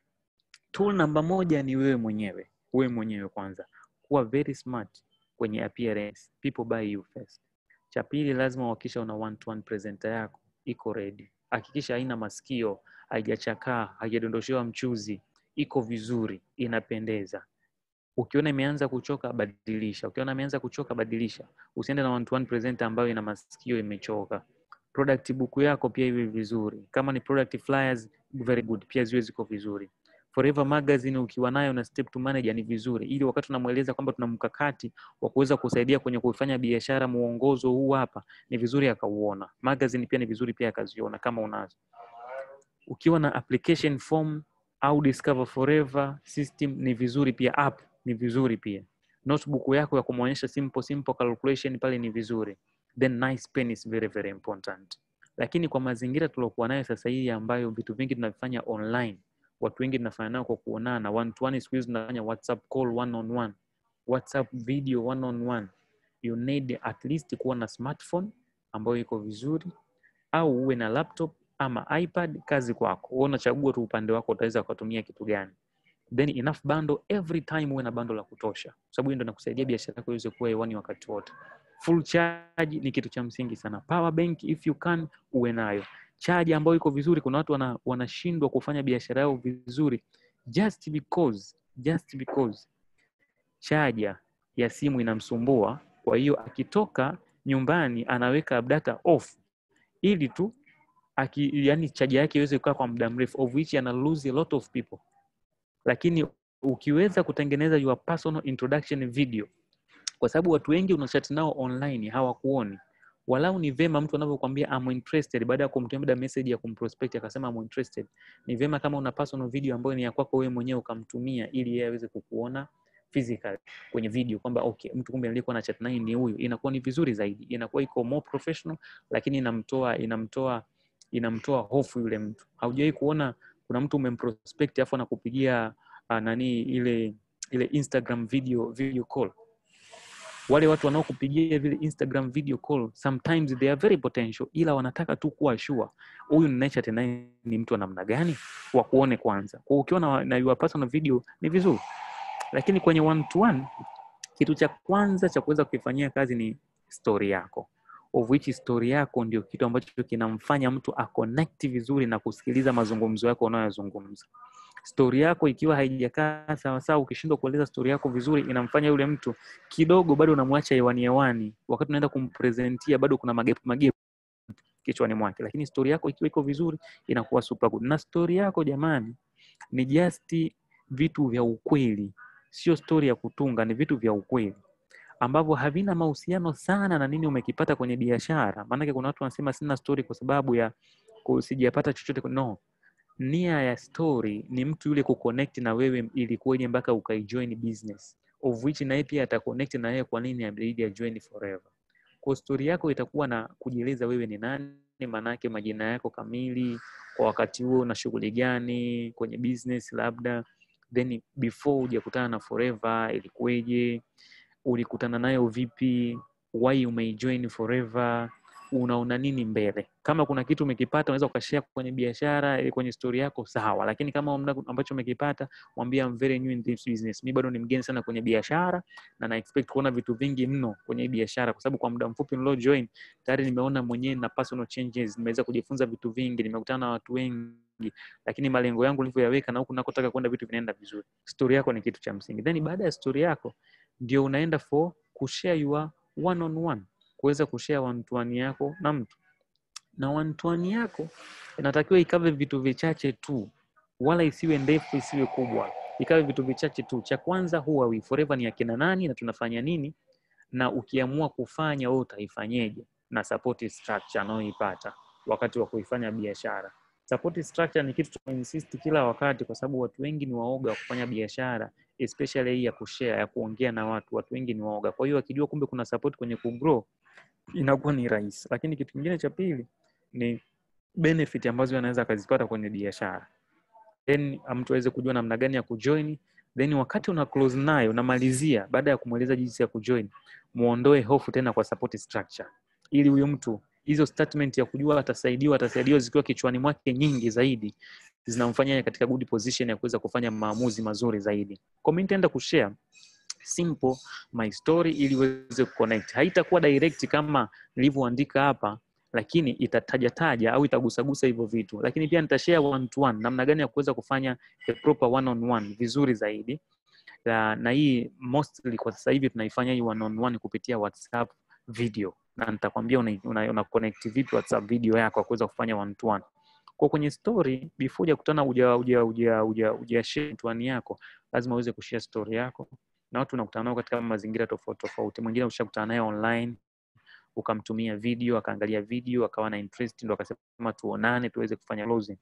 Tool namba moja ni wewe mwenyewe, wewe mwenyewe kwanza, kuwa very smart kwenye appearance, people buy you first. Cha pili, lazima uhakikisha una one to one presenter yako iko ready. Hakikisha haina masikio, haijachakaa, haijadondoshewa mchuzi, iko vizuri, inapendeza. Ukiona imeanza kuchoka badilisha. Ukiona imeanza kuchoka badilisha. Usiende na one to one presenter ambayo ina masikio imechoka. Product book yako pia iwe vizuri. Kama ni product flyers, very good. Pia ziwe ziko vizuri. Forever Magazine ukiwa nayo na step to manager ni vizuri, ili wakati tunamweleza kwamba tuna mkakati wa kuweza kusaidia kwenye kufanya biashara, muongozo huu hapa, ni vizuri akauona. Magazine pia ni vizuri pia akaziona kama unazo. Ukiwa na application form au Discover Forever system ni vizuri pia, app ni vizuri pia. Notebook yako ya kumuonyesha simple simple calculation pale ni vizuri. Then nice pen is very very important. Lakini kwa mazingira tuliokuwa nayo sasa hii ambayo vitu vingi tunavifanya online watu wengi tunafanya nao kwa kuonana. One to one siku hizi tunafanya WhatsApp call one on one, WhatsApp video one on one. You need at least kuwa na smartphone ambayo iko vizuri, au uwe na laptop ama iPad. Kazi kwako, wewe unachagua tu upande wako utaweza kutumia kitu gani. Then enough bundle every time, uwe na bundle la kutosha, kwa sababu hiyo ndio inakusaidia biashara yako iweze kuwa hewani wakati wote. Full charge ni kitu cha msingi sana. Power bank if you can uwe nayo chaji ambayo iko vizuri. Kuna watu wana, wanashindwa kufanya biashara yao vizuri just because, just because chaja ya simu inamsumbua. Kwa hiyo akitoka nyumbani anaweka data off ili tu aki, yani chaja yake iweze kukaa kwa muda mrefu, of which ana lose a lot of people. Lakini ukiweza kutengeneza your personal introduction video, kwa sababu watu wengi unachat nao online hawakuoni walau ni vema mtu anavyokuambia I'm interested, baada ya kumtumia labda message ya kumprospect akasema I'm interested, ni vema kama una personal video ambayo ni ya kwako wewe mwenyewe ukamtumia, ili yeye aweze kukuona physical kwenye video kwamba okay, mtu kumbe aliyekuwa na chat naye ni huyu. Inakuwa ni vizuri zaidi, inakuwa iko more professional, lakini inamtoa inamtoa inamtoa hofu yule mtu. Haujawahi kuona kuna mtu umemprospect afu anakupigia uh, nani ile ile Instagram video video call wale watu wanaokupigia vile Instagram video call sometimes they are very potential, ila wanataka tu kuwa sure huyu ninayecha tena ni mtu wa namna gani, wakuone kwanza. Kwa ukiwa na, na personal video ni vizuri, lakini kwenye one to one, kitu cha kwanza cha kuweza kukifanyia kazi ni story yako of which story yako ndio kitu ambacho kinamfanya mtu a vizuri na kusikiliza mazungumzo yako unayozungumza. Stori yako ikiwa haijakaa sawasawa, ukishindwa kueleza stori yako vizuri, inamfanya yule mtu kidogo bado unamwacha hewani hewani, wakati unaenda kumpresentia bado kuna magepu magepu kichwani mwake, lakini stori yako ikiwa iko vizuri inakuwa super good. Na stori yako jamani, ni just vitu vya ukweli, sio stori ya kutunga, ni vitu vya ukweli ambavyo havina mahusiano sana na nini umekipata kwenye biashara. Maanake kuna watu wanasema sina stori kwa sababu ya sijapata chochote. No, nia ya story ni mtu yule kuconnect na wewe ilikuwaje mpaka ukaijoin business of which naye pia ataconnect na yeye kwa nini abidi ajoin forever kwa story yako itakuwa na kujieleza wewe ni nani maanake majina yako kamili kwa wakati huo na shughuli gani kwenye business labda then before hujakutana na forever ilikuweje ulikutana nayo vipi why umeijoin forever unaona nini mbele. Kama kuna kitu umekipata unaweza ukashare kwenye biashara, eh, kwenye stori yako sawa, lakini kama mna ambacho umekipata mwambia I'm very in this business, mi bado ni mgeni sana kwenye biashara na na expect kuona vitu vingi mno kwenye biashara, kwa sababu kwa muda mfupi nilio join tayari nimeona mwenyewe na personal changes, nimeweza kujifunza vitu vingi, nimekutana na watu wengi, lakini malengo yangu nilivyoyaweka na huku nakotaka kwenda vitu vinaenda vizuri. Stori yako ni kitu cha msingi, then baada ya stori yako ndio unaenda for kushare your one on one kuweza kushare wantuani yako na mtu na wantuani yako inatakiwa ikave vitu vichache tu wala isiwe ndefu isiwe kubwa ikawe vitu vichache tu cha kwanza huwa we forever ni akina nani na tunafanya nini na ukiamua kufanya wewe utaifanyeje na support structure anayoipata wakati wa kuifanya biashara support structure ni kitu tunainsist kila wakati kwa sababu watu wengi ni waoga wa kufanya biashara especially hii ya kushare ya kuongea na watu watu wengi ni waoga kwa hiyo akijua kumbe kuna support kwenye kugrow inakuwa ni rahisi lakini kitu kingine cha pili ni benefit ambazo anaweza akazipata kwenye biashara then ah, mtu aweze kujua namna gani ya kujoin then wakati una close naye unamalizia baada ya kumweleza jinsi ya kujoin muondoe hofu tena kwa support structure ili huyo mtu hizo statement ya kujua atasaidiwa atasaidiwa zikiwa kichwani mwake nyingi zaidi zinamfanya katika good position ya kuweza kufanya maamuzi mazuri zaidi kwa mimi nitaenda kushare simple my story ili uweze kuconnect. Haitakuwa direct kama nilivyoandika hapa, lakini itataja taja au itagusagusa hivyo vitu, lakini pia nitashare one to one, namna gani ya kuweza kufanya a proper one on one vizuri zaidi. La, na hii mostly kwa sasa hivi tunaifanya hii one on one kupitia WhatsApp video, na nitakwambia una, una, una connect vipi WhatsApp video yako kuweza kufanya one to one kwa kwenye story before hujakutana uja uja uja uja uja share mtuani yako, lazima uweze kushare story yako na watu unakutana nao katika mazingira tofauti tofauti. Mwingine ushakutana naye online ukamtumia video akaangalia video akawa na interest, ndo akasema tuonane tuweze kufanya closing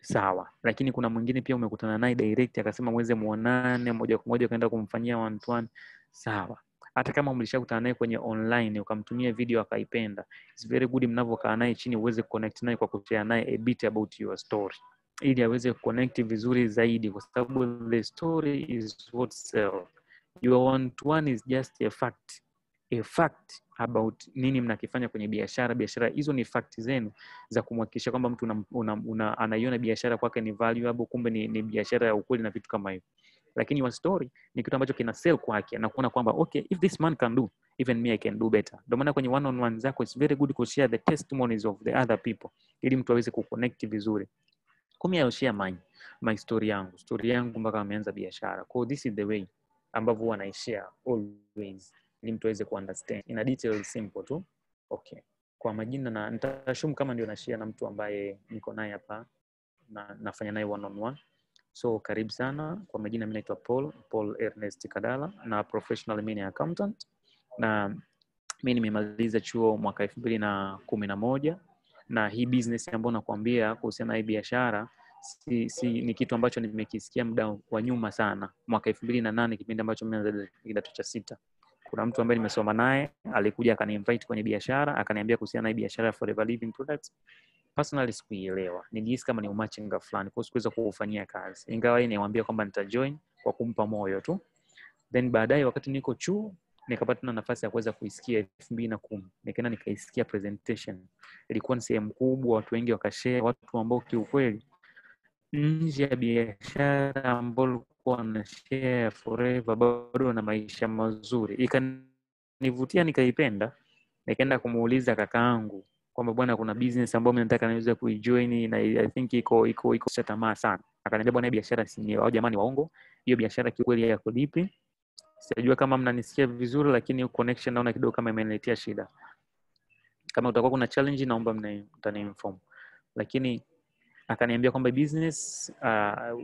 sawa. Lakini kuna mwingine pia umekutana naye direct akasema mweze muonane moja kwa moja, kaenda kumfanyia one to one sawa. Hata kama mlishakutana naye kwenye online ukamtumia video akaipenda, it's very good mnavyokaa naye chini uweze connect naye kwa kushare naye a bit about your story ili aweze connect vizuri zaidi, kwa sababu the story is what sells your one to one is just a fact a fact about nini mnakifanya kwenye biashara biashara hizo ni fact zenu za kumhakikisha kwamba mtu una, una, anaiona biashara kwake ni valuable kumbe ni, ni biashara ya ukweli na vitu kama hivyo lakini your story ni kitu ambacho kina sell kwake na kuona kwamba okay if this man can do even me I can do better ndio maana kwenye one on one zako it's very good to share the testimonies of the other people ili mtu aweze kuconnect vizuri kumi ayoshare mine my story yangu story yangu mpaka ameanza biashara so this is the way ambavyo huwa naishare always ili mtu aweze kuunderstand ina detail simple tu okay kwa majina na nitashum kama ndio nashia na mtu ambaye niko naye hapa na, nafanya naye one on one so karibu sana kwa majina mimi naitwa paul paul ernest kadala na professional mini accountant na mimi nimemaliza chuo mwaka 2011 na na hii business ambayo nakuambia kuhusiana na hii biashara si, si ni kitu ambacho nimekisikia muda wa nyuma sana, mwaka elfu mbili na nane kipindi ambacho mimi kidato cha sita. Kuna mtu ambaye nimesoma naye alikuja akaniinvite kwenye biashara, akaniambia kuhusiana na biashara ya Forever Living Products. Personally sikuielewa, nijihisi kama ni umachinga fulani, kwao sikuweza kuufanyia kazi, ingawa yeye niwaambia kwamba nitajoin kwa kumpa moyo tu. Then baadaye wakati niko chuo nikapata na nafasi ya kuweza kuisikia elfu mbili na kumi nikaenda nikaisikia presentation, ilikuwa ni sehemu kubwa, watu wengi wakashare, watu ambao kiukweli nje ya biashara ambao ulikuwa wanashare forever, bado na maisha mazuri. Ikanivutia, nikaipenda, nikaenda kumuuliza kakaangu kwamba bwana, kuna business ambayo mimi nataka niweze kuijoin na I think iko iko iko tamaa sana. Akaniambia bwana, biashara si ni wao jamani, waongo, hiyo biashara kiukweli hayakolipi. Sijajua kama mnanisikia vizuri, lakini connection naona kidogo kama imeniletea shida. Kama utakuwa kuna challenge, naomba mtaniinform, lakini akaniambia kwamba business uh,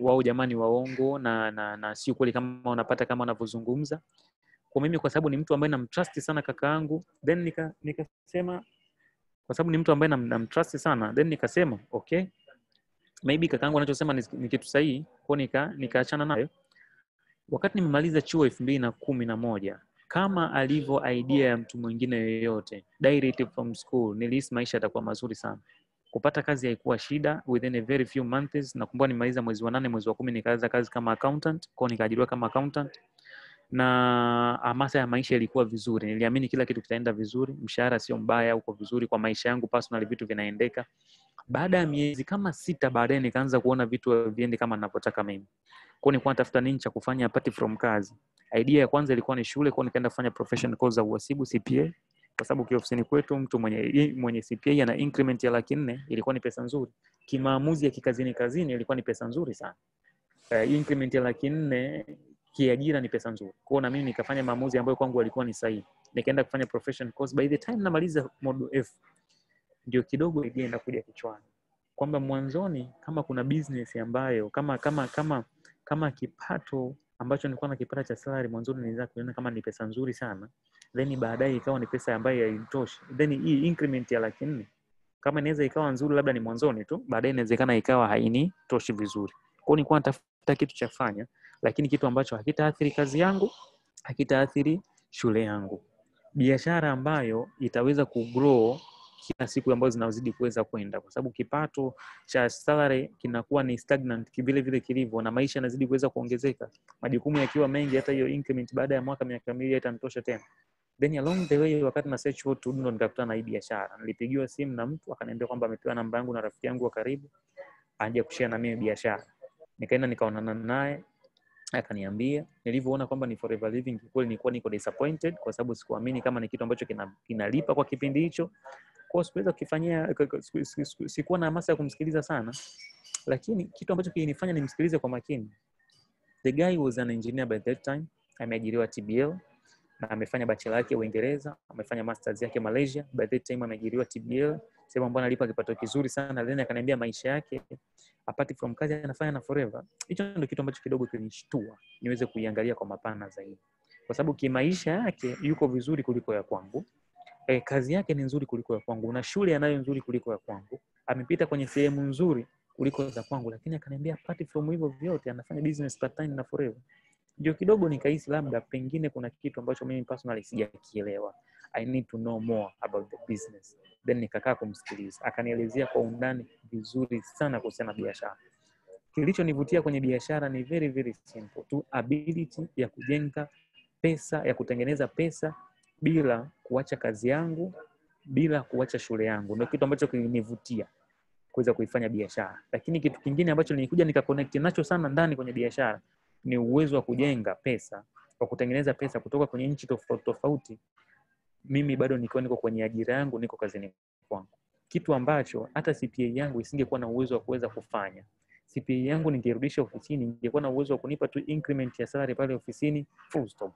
wao jamani waongo na, na, na sio kweli kama wanapata kama wanavyozungumza kwa mimi kwa sababu ni mtu ambaye namtrust sana kaka yangu then nika, nikasema kwa sababu ni mtu ambaye namtrust nam sana then nikasema okay maybe kaka yangu anachosema ni, ni kitu sahihi kwao nika, nikaachana nayo wakati nimemaliza chuo elfu mbili na kumi na moja kama alivyo idea ya mtu mwingine yoyote direct from school nilihisi maisha yatakuwa mazuri sana Kupata kazi haikuwa shida within a very few months. Nakumbuka nimaliza mwezi wa nane, mwezi wa kumi nikaanza kazi kama accountant, kwao nikaajiriwa kama accountant na hamasa ya maisha ilikuwa vizuri. Niliamini kila kitu kitaenda vizuri, mshahara sio mbaya, uko vizuri kwa maisha yangu personal, vitu vinaendeka. Baada ya miezi kama sita baadaye nikaanza kuona vitu viende kama ninavyotaka mimi. Kwao nilikuwa natafuta nini cha kufanya apart from kazi. Idea ya kwanza ilikuwa ni shule, kwao nikaenda kufanya professional course za uhasibu CPA kwa sababu kiofisini kwetu mtu mwenye, mwenye CPA ana increment ya laki nne ilikuwa ni pesa nzuri. Kimaamuzi ya kikazini kazini ilikuwa ni pesa nzuri sana. Uh, increment ya laki nne kiajira ni pesa nzuri. Kwa na mimi nikafanya maamuzi ambayo kwangu alikuwa ni sahihi. Nikaenda kufanya profession course by the time namaliza module F ndio kidogo idea inakuja kichwani kwamba mwanzoni kama kuna business ambayo kama kama kama kama kipato ambacho nilikuwa kipata cha salary mwanzoni nilianza kuona kama ni pesa nzuri sana then baadaye ikawa ni pesa ambayo haitoshi then hii increment ya laki nne kama inaweza ikawa nzuri labda ni mwanzoni tu baadaye inawezekana ikawa hainitoshi vizuri kwao nilikuwa natafuta kitu cha kufanya lakini kitu ambacho hakitaathiri kazi yangu hakitaathiri shule yangu biashara ambayo itaweza kugrow kila siku ambazo zinazidi kuweza kwenda, kwa sababu kipato cha salary kinakuwa ni stagnant vile vile kilivyo, na maisha yanazidi kuweza kuongezeka, majukumu yakiwa mengi, hata hiyo increment baada ya mwaka miaka miwili haitanitosha tena. Then along the way, wakati na search for to nikakutana na hii biashara. Nilipigiwa simu na mtu akaniambia kwamba amepewa namba yangu na rafiki yangu wa karibu aje kushare na mimi biashara. Nikaenda nikaonana naye akaniambia nilivyoona kwamba ni Forever Living kweli nilikuwa niko disappointed kwa sababu sikuamini kama ni kitu ambacho kinalipa kina kwa kipindi hicho, Eh, kwa hiyo sikuweza kukifanyia, sikuwa na hamasa ya kumsikiliza sana, lakini kitu ambacho kilinifanya nimsikilize kwa makini, the guy was an engineer by that time, ameajiriwa TBL na amefanya bachelor yake Uingereza, amefanya masters yake Malaysia, by that time ameajiriwa TBL, sema mbona alipa kipato kizuri sana, then akaniambia maisha yake apart from kazi anafanya na forever. Hicho ndio kitu ambacho kidogo kilinishtua niweze kuiangalia kwa mapana zaidi, kwa sababu kimaisha yake yuko vizuri kuliko ya kwangu eh, kazi yake ni nzuri kuliko ya kwangu na shule anayo nzuri kuliko ya kwangu, amepita kwenye sehemu nzuri kuliko za kwangu, lakini akaniambia apart from hivyo vyote anafanya business part time na forever. Ndio kidogo nikahisi labda pengine kuna kitu ambacho mimi personally sijakielewa. I need to know more about the business. Then nikakaa kumsikiliza, akanielezea kwa undani vizuri sana kuhusiana na biashara. Kilichonivutia kwenye biashara ni very very simple tu, ability ya kujenga pesa, ya kutengeneza pesa bila kuacha kazi yangu, bila kuacha shule yangu. Ndio kitu ambacho kilinivutia kuweza kuifanya biashara. Lakini kitu kingine ambacho nilikuja nikaconnect nacho sana ndani kwenye biashara ni uwezo wa kujenga pesa, wa kutengeneza pesa kutoka kwenye nchi tofauti tofauti, mimi bado nikiwa niko kwenye ajira yangu, niko kazini kwangu, kitu ambacho hata CPA yangu isingekuwa na uwezo wa kuweza kufanya. CPA yangu ningerudisha ofisini, ningekuwa na uwezo wa kunipa tu increment ya salary pale ofisini full stop.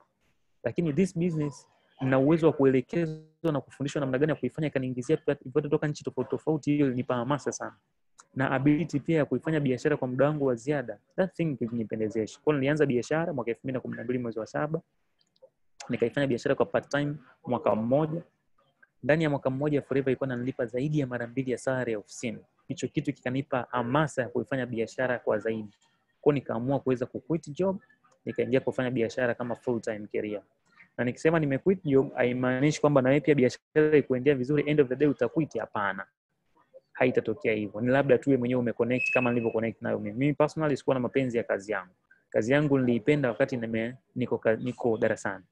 Lakini this business na uwezo wa kuelekezwa na kufundishwa namna gani ya kuifanya, ikaniingizia vipato toka nchi tofauti tofauti. Hiyo ilinipa hamasa sana, na ability pia ya kuifanya biashara kwa muda wangu wa ziada, that thing ilinipendezesha. Kwa nilianza biashara mwaka 2012 mwezi wa saba, nikaifanya biashara kwa part time mwaka mmoja. Ndani ya mwaka mmoja Forever ilikuwa inanilipa zaidi ya mara mbili ya salary ya ofisini. Hicho kitu kikanipa hamasa ya kuifanya biashara kwa zaidi, kwa nikaamua kuweza kuquit job nikaingia kufanya biashara kama full time career na nikisema nimequit job haimaanishi kwamba na wewe pia biashara ikuendea vizuri end of the day utaquit hapana haitatokea hivyo ni labda tu mwenyewe umeconnect kama nilivyo connect nayo mimi personally sikuwa na mapenzi ya kazi yangu kazi yangu niliipenda wakati nime, niko, niko darasani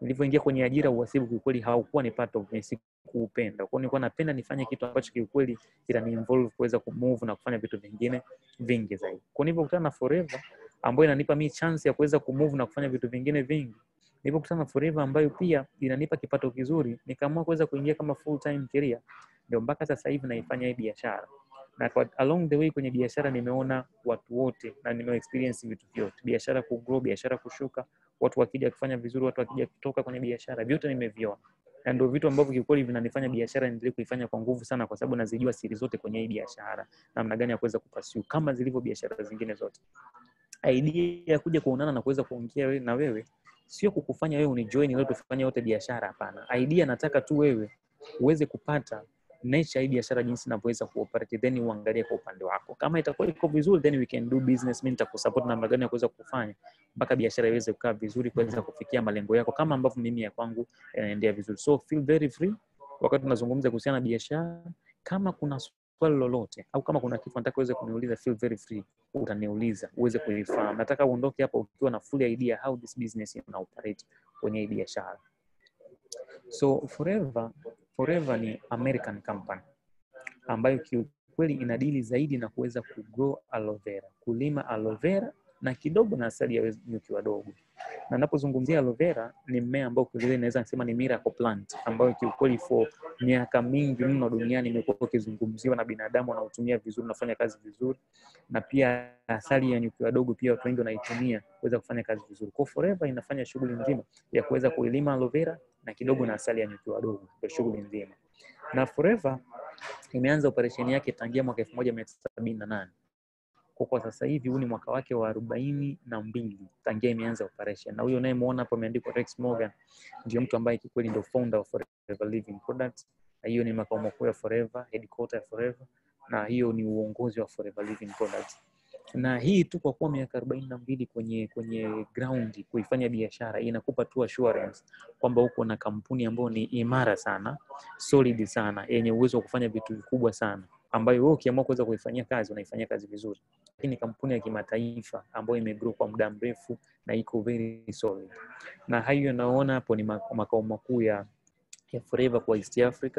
nilivyoingia kwenye ajira uhasibu kiukweli haukuwa ni part of me sikuupenda kwao nilikuwa napenda nifanye kitu ambacho kiukweli involve kuweza kumove na kufanya vitu vingine vingi zaidi kwao nilivyokutana na forever ambayo inanipa mi chance ya kuweza kumove na kufanya vitu vingine vingi nilipokutana na Forever ambayo pia inanipa kipato kizuri, nikaamua kuweza kuingia kama full time career, ndio mpaka sasa hivi naifanya hii biashara na kwa along the way kwenye biashara nimeona watu wote na nime experience vitu vyote, biashara ku grow, biashara kushuka, watu wakija kufanya vizuri, watu wakija kutoka kwenye biashara, vyote nimeviona, na ndio vitu ambavyo kiukweli vinanifanya biashara endelee kuifanya kwa nguvu sana, kwa sababu nazijua siri zote kwenye hii biashara, namna gani ya kuweza kupasiu kama zilivyo biashara zingine zote. Idea ya kuja kuonana na kuweza kuongea na wewe sio kukufanya wewe unijoin wewe tufanye wote biashara hapana idea nataka tu wewe uweze kupata nature hii biashara jinsi inavyoweza kuoperate then uangalie kwa upande wako kama itakuwa iko vizuri then we can do business mimi nitakusupport namna gani ya kuweza kufanya mpaka biashara iweze kukaa vizuri kuweza kufikia malengo yako kama ambavyo mimi ya kwangu yanaendea vizuri so feel very free wakati tunazungumza kuhusiana na biashara kama kuna swali lolote au kama kuna kitu nataka uweze kuniuliza, feel very free, utaniuliza uweze kuifahamu. Nataka uondoke hapa ukiwa na full idea how this business ina operate kwenye hii biashara. So Forever, Forever ni American company ambayo kiukweli ina dili zaidi na kuweza kugrow aloe vera, kulima aloe vera na kidogo na asali ya nyuki wadogo. Na ninapozungumzia aloe vera, ni mmea ambao kwa kweli naweza kusema ni miracle plant ambayo kiukweli for miaka mingi mno duniani imekuwa ikizungumziwa na binadamu wanaotumia vizuri, nafanya kazi vizuri, na pia asali ya nyuki wadogo pia watu wengi wanaitumia kuweza kufanya kazi vizuri. Kwa forever inafanya shughuli nzima ya kuweza kuilima aloe vera na kidogo na asali ya nyuki wadogo, kwa shughuli nzima. Na forever imeanza operesheni yake tangia mwaka 1978 kwa kwa sasa hivi huu ni mwaka wake wa arobaini na mbili tangia imeanza operation, na huyo unayemwona hapo ameandikwa Rex Morgan ndio mtu ambaye kikweli ndio founder of Forever Living Products, na hiyo ni makao makuu ya Forever, headquarter ya Forever, na hiyo ni uongozi wa Forever Living Products na hii tu kwa kuwa miaka arobaini na mbili kwenye kwenye ground kuifanya biashara inakupa tu assurance kwamba uko na kampuni ambayo ni imara sana, solid sana, yenye uwezo wa kufanya vitu vikubwa sana ambayo wewe ukiamua kuweza kuifanyia kazi unaifanyia kazi vizuri. Lakini kampuni ya kimataifa ambayo imegrow kwa muda mrefu na iko very solid, na hayo naona hapo ni makao makuu ya ya Forever kwa East Africa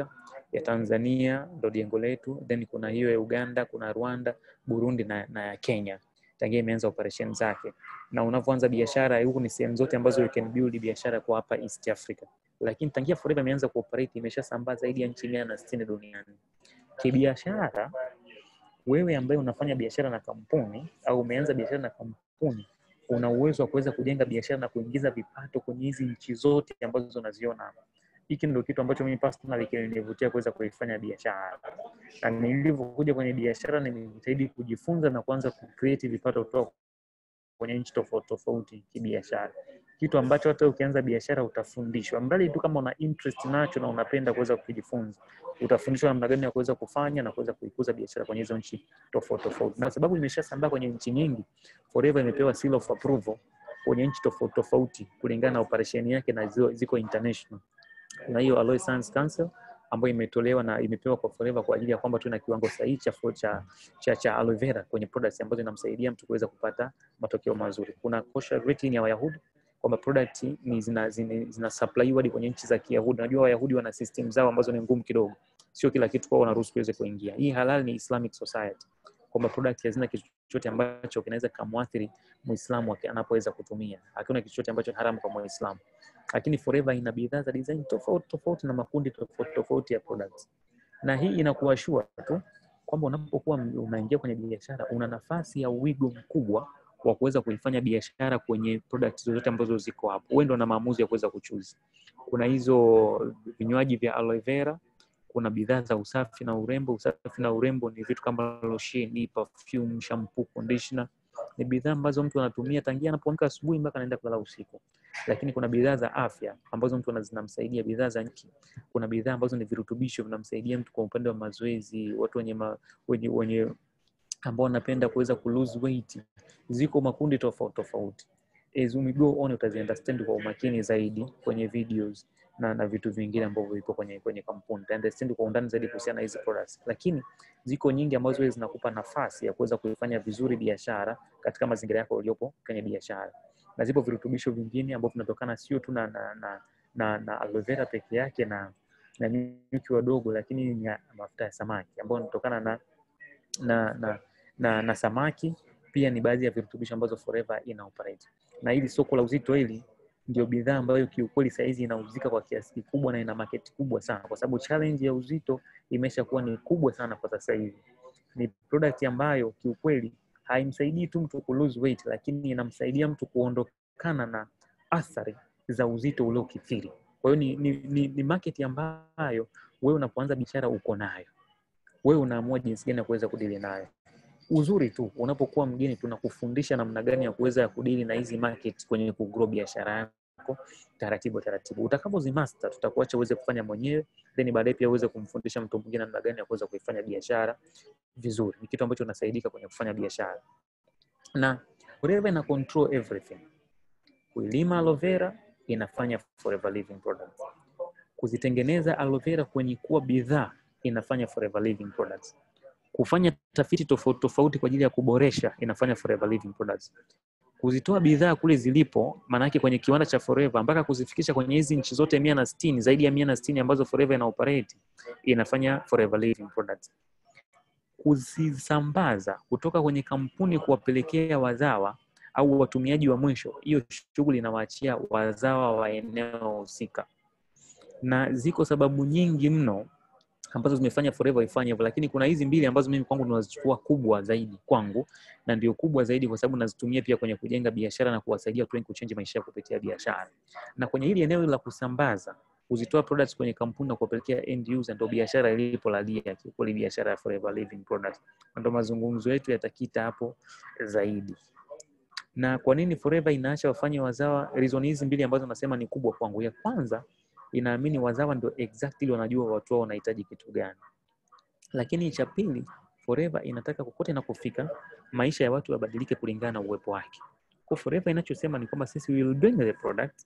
ya Tanzania ndo jengo letu, then kuna hiyo ya Uganda, kuna Rwanda, Burundi na, na ya Kenya tangia imeanza operation zake. Na unavyoanza biashara huku ni sehemu zote ambazo you can build biashara kwa hapa East Africa, lakini tangia Forever imeanza kuoperate imesha sambaa zaidi ya nchi mia na sitini duniani. Kibiashara, wewe ambaye unafanya biashara na kampuni au umeanza biashara na kampuni, una uwezo wa kuweza kujenga biashara na kuingiza vipato kwenye hizi nchi zote ambazo unaziona. Hiki ndio kitu ambacho mimi personally kilinivutia kuweza kuifanya biashara, na nilivyokuja kwenye biashara nimejitahidi kujifunza na kuanza kucreate vipato kutoka kwenye nchi tofauti tofauti kibiashara kitu ambacho hata ukianza biashara utafundishwa, mradi tu kama una interest nacho na unapenda kuweza kujifunza, utafundishwa namna gani ya kuweza kufanya na kuweza kuikuza biashara kwenye hizo nchi tofauti tofauti, na kwa sababu imeshasambaa kwenye nchi nyingi, Forever imepewa seal of approval kwenye nchi tofauti tofauti kulingana na operation yake na ziko, ziko international. Na hiyo Alloy Science Council ambayo imetolewa na imepewa kwa Forever kwa ajili ya kwamba tuna kiwango sahihi cha, cha, cha, cha aloe vera kwenye products ambazo inamsaidia mtu kuweza kupata matokeo mazuri. Kuna kosher rating ya Wayahudi kwamba product ni zina, zina, zina supply hadi kwenye nchi za Kiyahudi. Najua Wayahudi wana system zao ambazo ni ngumu kidogo, sio kila kitu kwao wanaruhusu kiweze kuingia. Hii halal ni Islamic society, kwamba product hazina kitu chochote ambacho kinaweza kumwathiri Muislamu anapoweza kutumia, hakuna kitu chochote ambacho haramu kwa Muislamu. Lakini Forever ina bidhaa za design tofauti tofauti na makundi tofauti tofauti ya products, na hii inakuwa sure tu kwamba unapokuwa unaingia kwenye biashara una nafasi ya wigo mkubwa wa kuweza kuifanya biashara kwenye products zozote ambazo ziko hapo. Wewe ndio na maamuzi ya kuweza kuchuzi. Kuna hizo vinywaji vya aloe vera, kuna bidhaa za usafi na urembo. Usafi na urembo ni vitu kama lotion, perfume, shampoo, conditioner ni bidhaa ambazo mtu anatumia tangia anapoamka asubuhi mpaka anaenda kulala usiku. Lakini kuna bidhaa za afya ambazo mtu zinamsaidia, bidhaa za nchi. Kuna bidhaa ambazo ni virutubisho vinamsaidia mtu kwa upande wa mazoezi, watu wenye ma, wenye, wenye ambao wanapenda kuweza ku lose weight. Ziko makundi tofauti tofauti. As we go on understand kwa umakini zaidi kwenye videos na, na vitu vingine ambavyo viko kwenye, kwenye kampuni utaunderstand kwa undani zaidi kuhusiana na hizi products, lakini ziko nyingi ambazo zinakupa nafasi ya kuweza kuifanya vizuri biashara katika mazingira yako uliopo kwenye biashara, na zipo virutubisho vingine ambavyo vinatokana sio tu na, na, na, na, na aloe vera peke yake na na nyuki wadogo, lakini ni mafuta ya samaki ambayo yanatokana na na, na, na, na samaki pia ni baadhi ya virutubisho ambazo Forever ina operate. Na hili soko la uzito hili ndio bidhaa ambayo kiukweli saizi inauzika kwa kiasi kikubwa na ina market kubwa sana, kwa sababu challenge ya uzito imesha kuwa ni kubwa sana kwa sasa hivi. Ni product ambayo kiukweli haimsaidii tu mtu ku lose weight, lakini inamsaidia mtu kuondokana na athari za uzito uliokithiri. Kwa hiyo ni, ni, ni, ni market ambayo wewe unapoanza biashara uko nayo wewe unaamua jinsi gani ya kuweza kudili nayo. Uzuri tu unapokuwa mgeni, tunakufundisha namna gani ya kuweza kudili na hizi market kwenye kugrow biashara yako taratibu taratibu. Utakapozimaster, tutakuacha uweze kufanya mwenyewe, then baadaye pia uweze kumfundisha mtu mwingine namna gani ya kuweza kuifanya biashara vizuri. Ni kitu ambacho unasaidika kwenye kufanya biashara, na Forever na control everything. Kuilima aloe vera inafanya Forever Living Products, kuzitengeneza aloe vera kwenye kuwa bidhaa inafanya Forever Living Products. Kufanya tafiti tofauti tofauti kwa ajili ya kuboresha inafanya Forever Living Products. Kuzitoa bidhaa kule zilipo, maanake kwenye kiwanda cha Forever mpaka kuzifikisha kwenye hizi nchi zote mia na sitini, zaidi ya mia na sitini ambazo Forever ina operate, inafanya Forever Living Products. Kuzisambaza kutoka kwenye kampuni kuwapelekea wazawa au watumiaji wa mwisho, hiyo shughuli inawaachia wazawa wa eneo husika, na ziko sababu nyingi mno ambazo zimefanya Forever ifanye hivyo, lakini kuna hizi mbili ambazo mimi kwangu ninazichukua kubwa zaidi kwangu, na ndio kubwa zaidi kwa sababu nazitumia pia kwenye kujenga biashara na kuwasaidia watu wengi kuchange maisha kupitia biashara. Na kwenye hili eneo la kusambaza, kuzitoa products kwenye kampuni na kuwapelekea end user, ndio biashara ilipo ilipolalia kiukweli, biashara ya Forever Living Products, ndio mazungumzo yetu yatakita hapo zaidi na kwa nini Forever inaacha wafanye wazawa? Reason hizi mbili ambazo nasema ni kubwa kwangu. Ya kwanza inaamini wazawa ndio exactly wanajua watu wao wanahitaji kitu gani. Lakini cha pili, Forever inataka kokote kufika maisha ya watu yabadilike kulingana na uwepo wake. Kwa Forever inachosema ni kwamba sisi will bring the product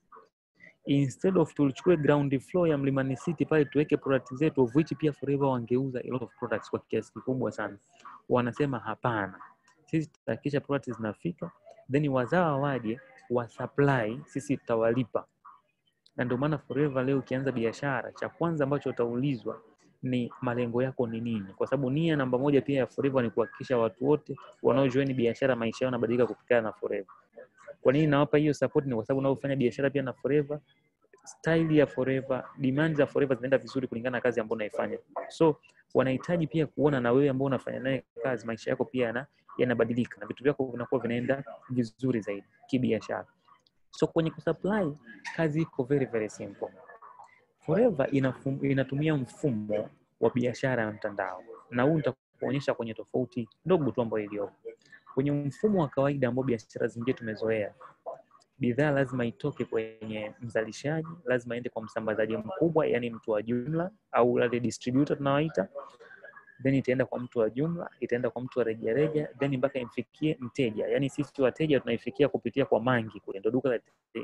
instead of tulichukue ground floor ya Mlimani City pale tuweke product zetu, of which pia Forever wangeuza a lot of products kwa kiasi kikubwa sana. Wanasema hapana, sisi tutahakikisha products zinafika, then wazawa waje wa supply, sisi tutawalipa na ndio maana Forever leo ukianza biashara, cha kwanza ambacho utaulizwa ni malengo yako ni nini, kwa sababu nia namba moja pia ya Forever ni kuhakikisha watu wote wanaojoin biashara maisha yao yanabadilika kupitia na Forever. Kwa nini nawapa hiyo support? Ni kwa sababu unaofanya biashara pia na Forever, style ya Forever, demand za Forever zinaenda vizuri kulingana na kazi ambayo unaifanya, so wanahitaji pia kuona na wewe ambao unafanya naye kazi maisha yako pia yana yanabadilika na vitu vyako vinakuwa vinaenda vizuri zaidi kibiashara. So kwenye kusupply kazi iko very very simple. Forever inafum, inatumia mfumo wa biashara ya mtandao, na huu nitakuonyesha kwenye tofauti ndogo tu ambayo iliyopo kwenye mfumo wa kawaida ambao biashara zingine tumezoea. Bidhaa lazima itoke kwenye mzalishaji, lazima iende kwa msambazaji mkubwa, yani mtu wa jumla au wale distributor tunawaita, then itaenda kwa mtu wa jumla, itaenda kwa mtu wa rejareja, then mpaka imfikie mteja. Yani sisi wateja tunaifikia kupitia kwa Mangi kule, ndo duka la,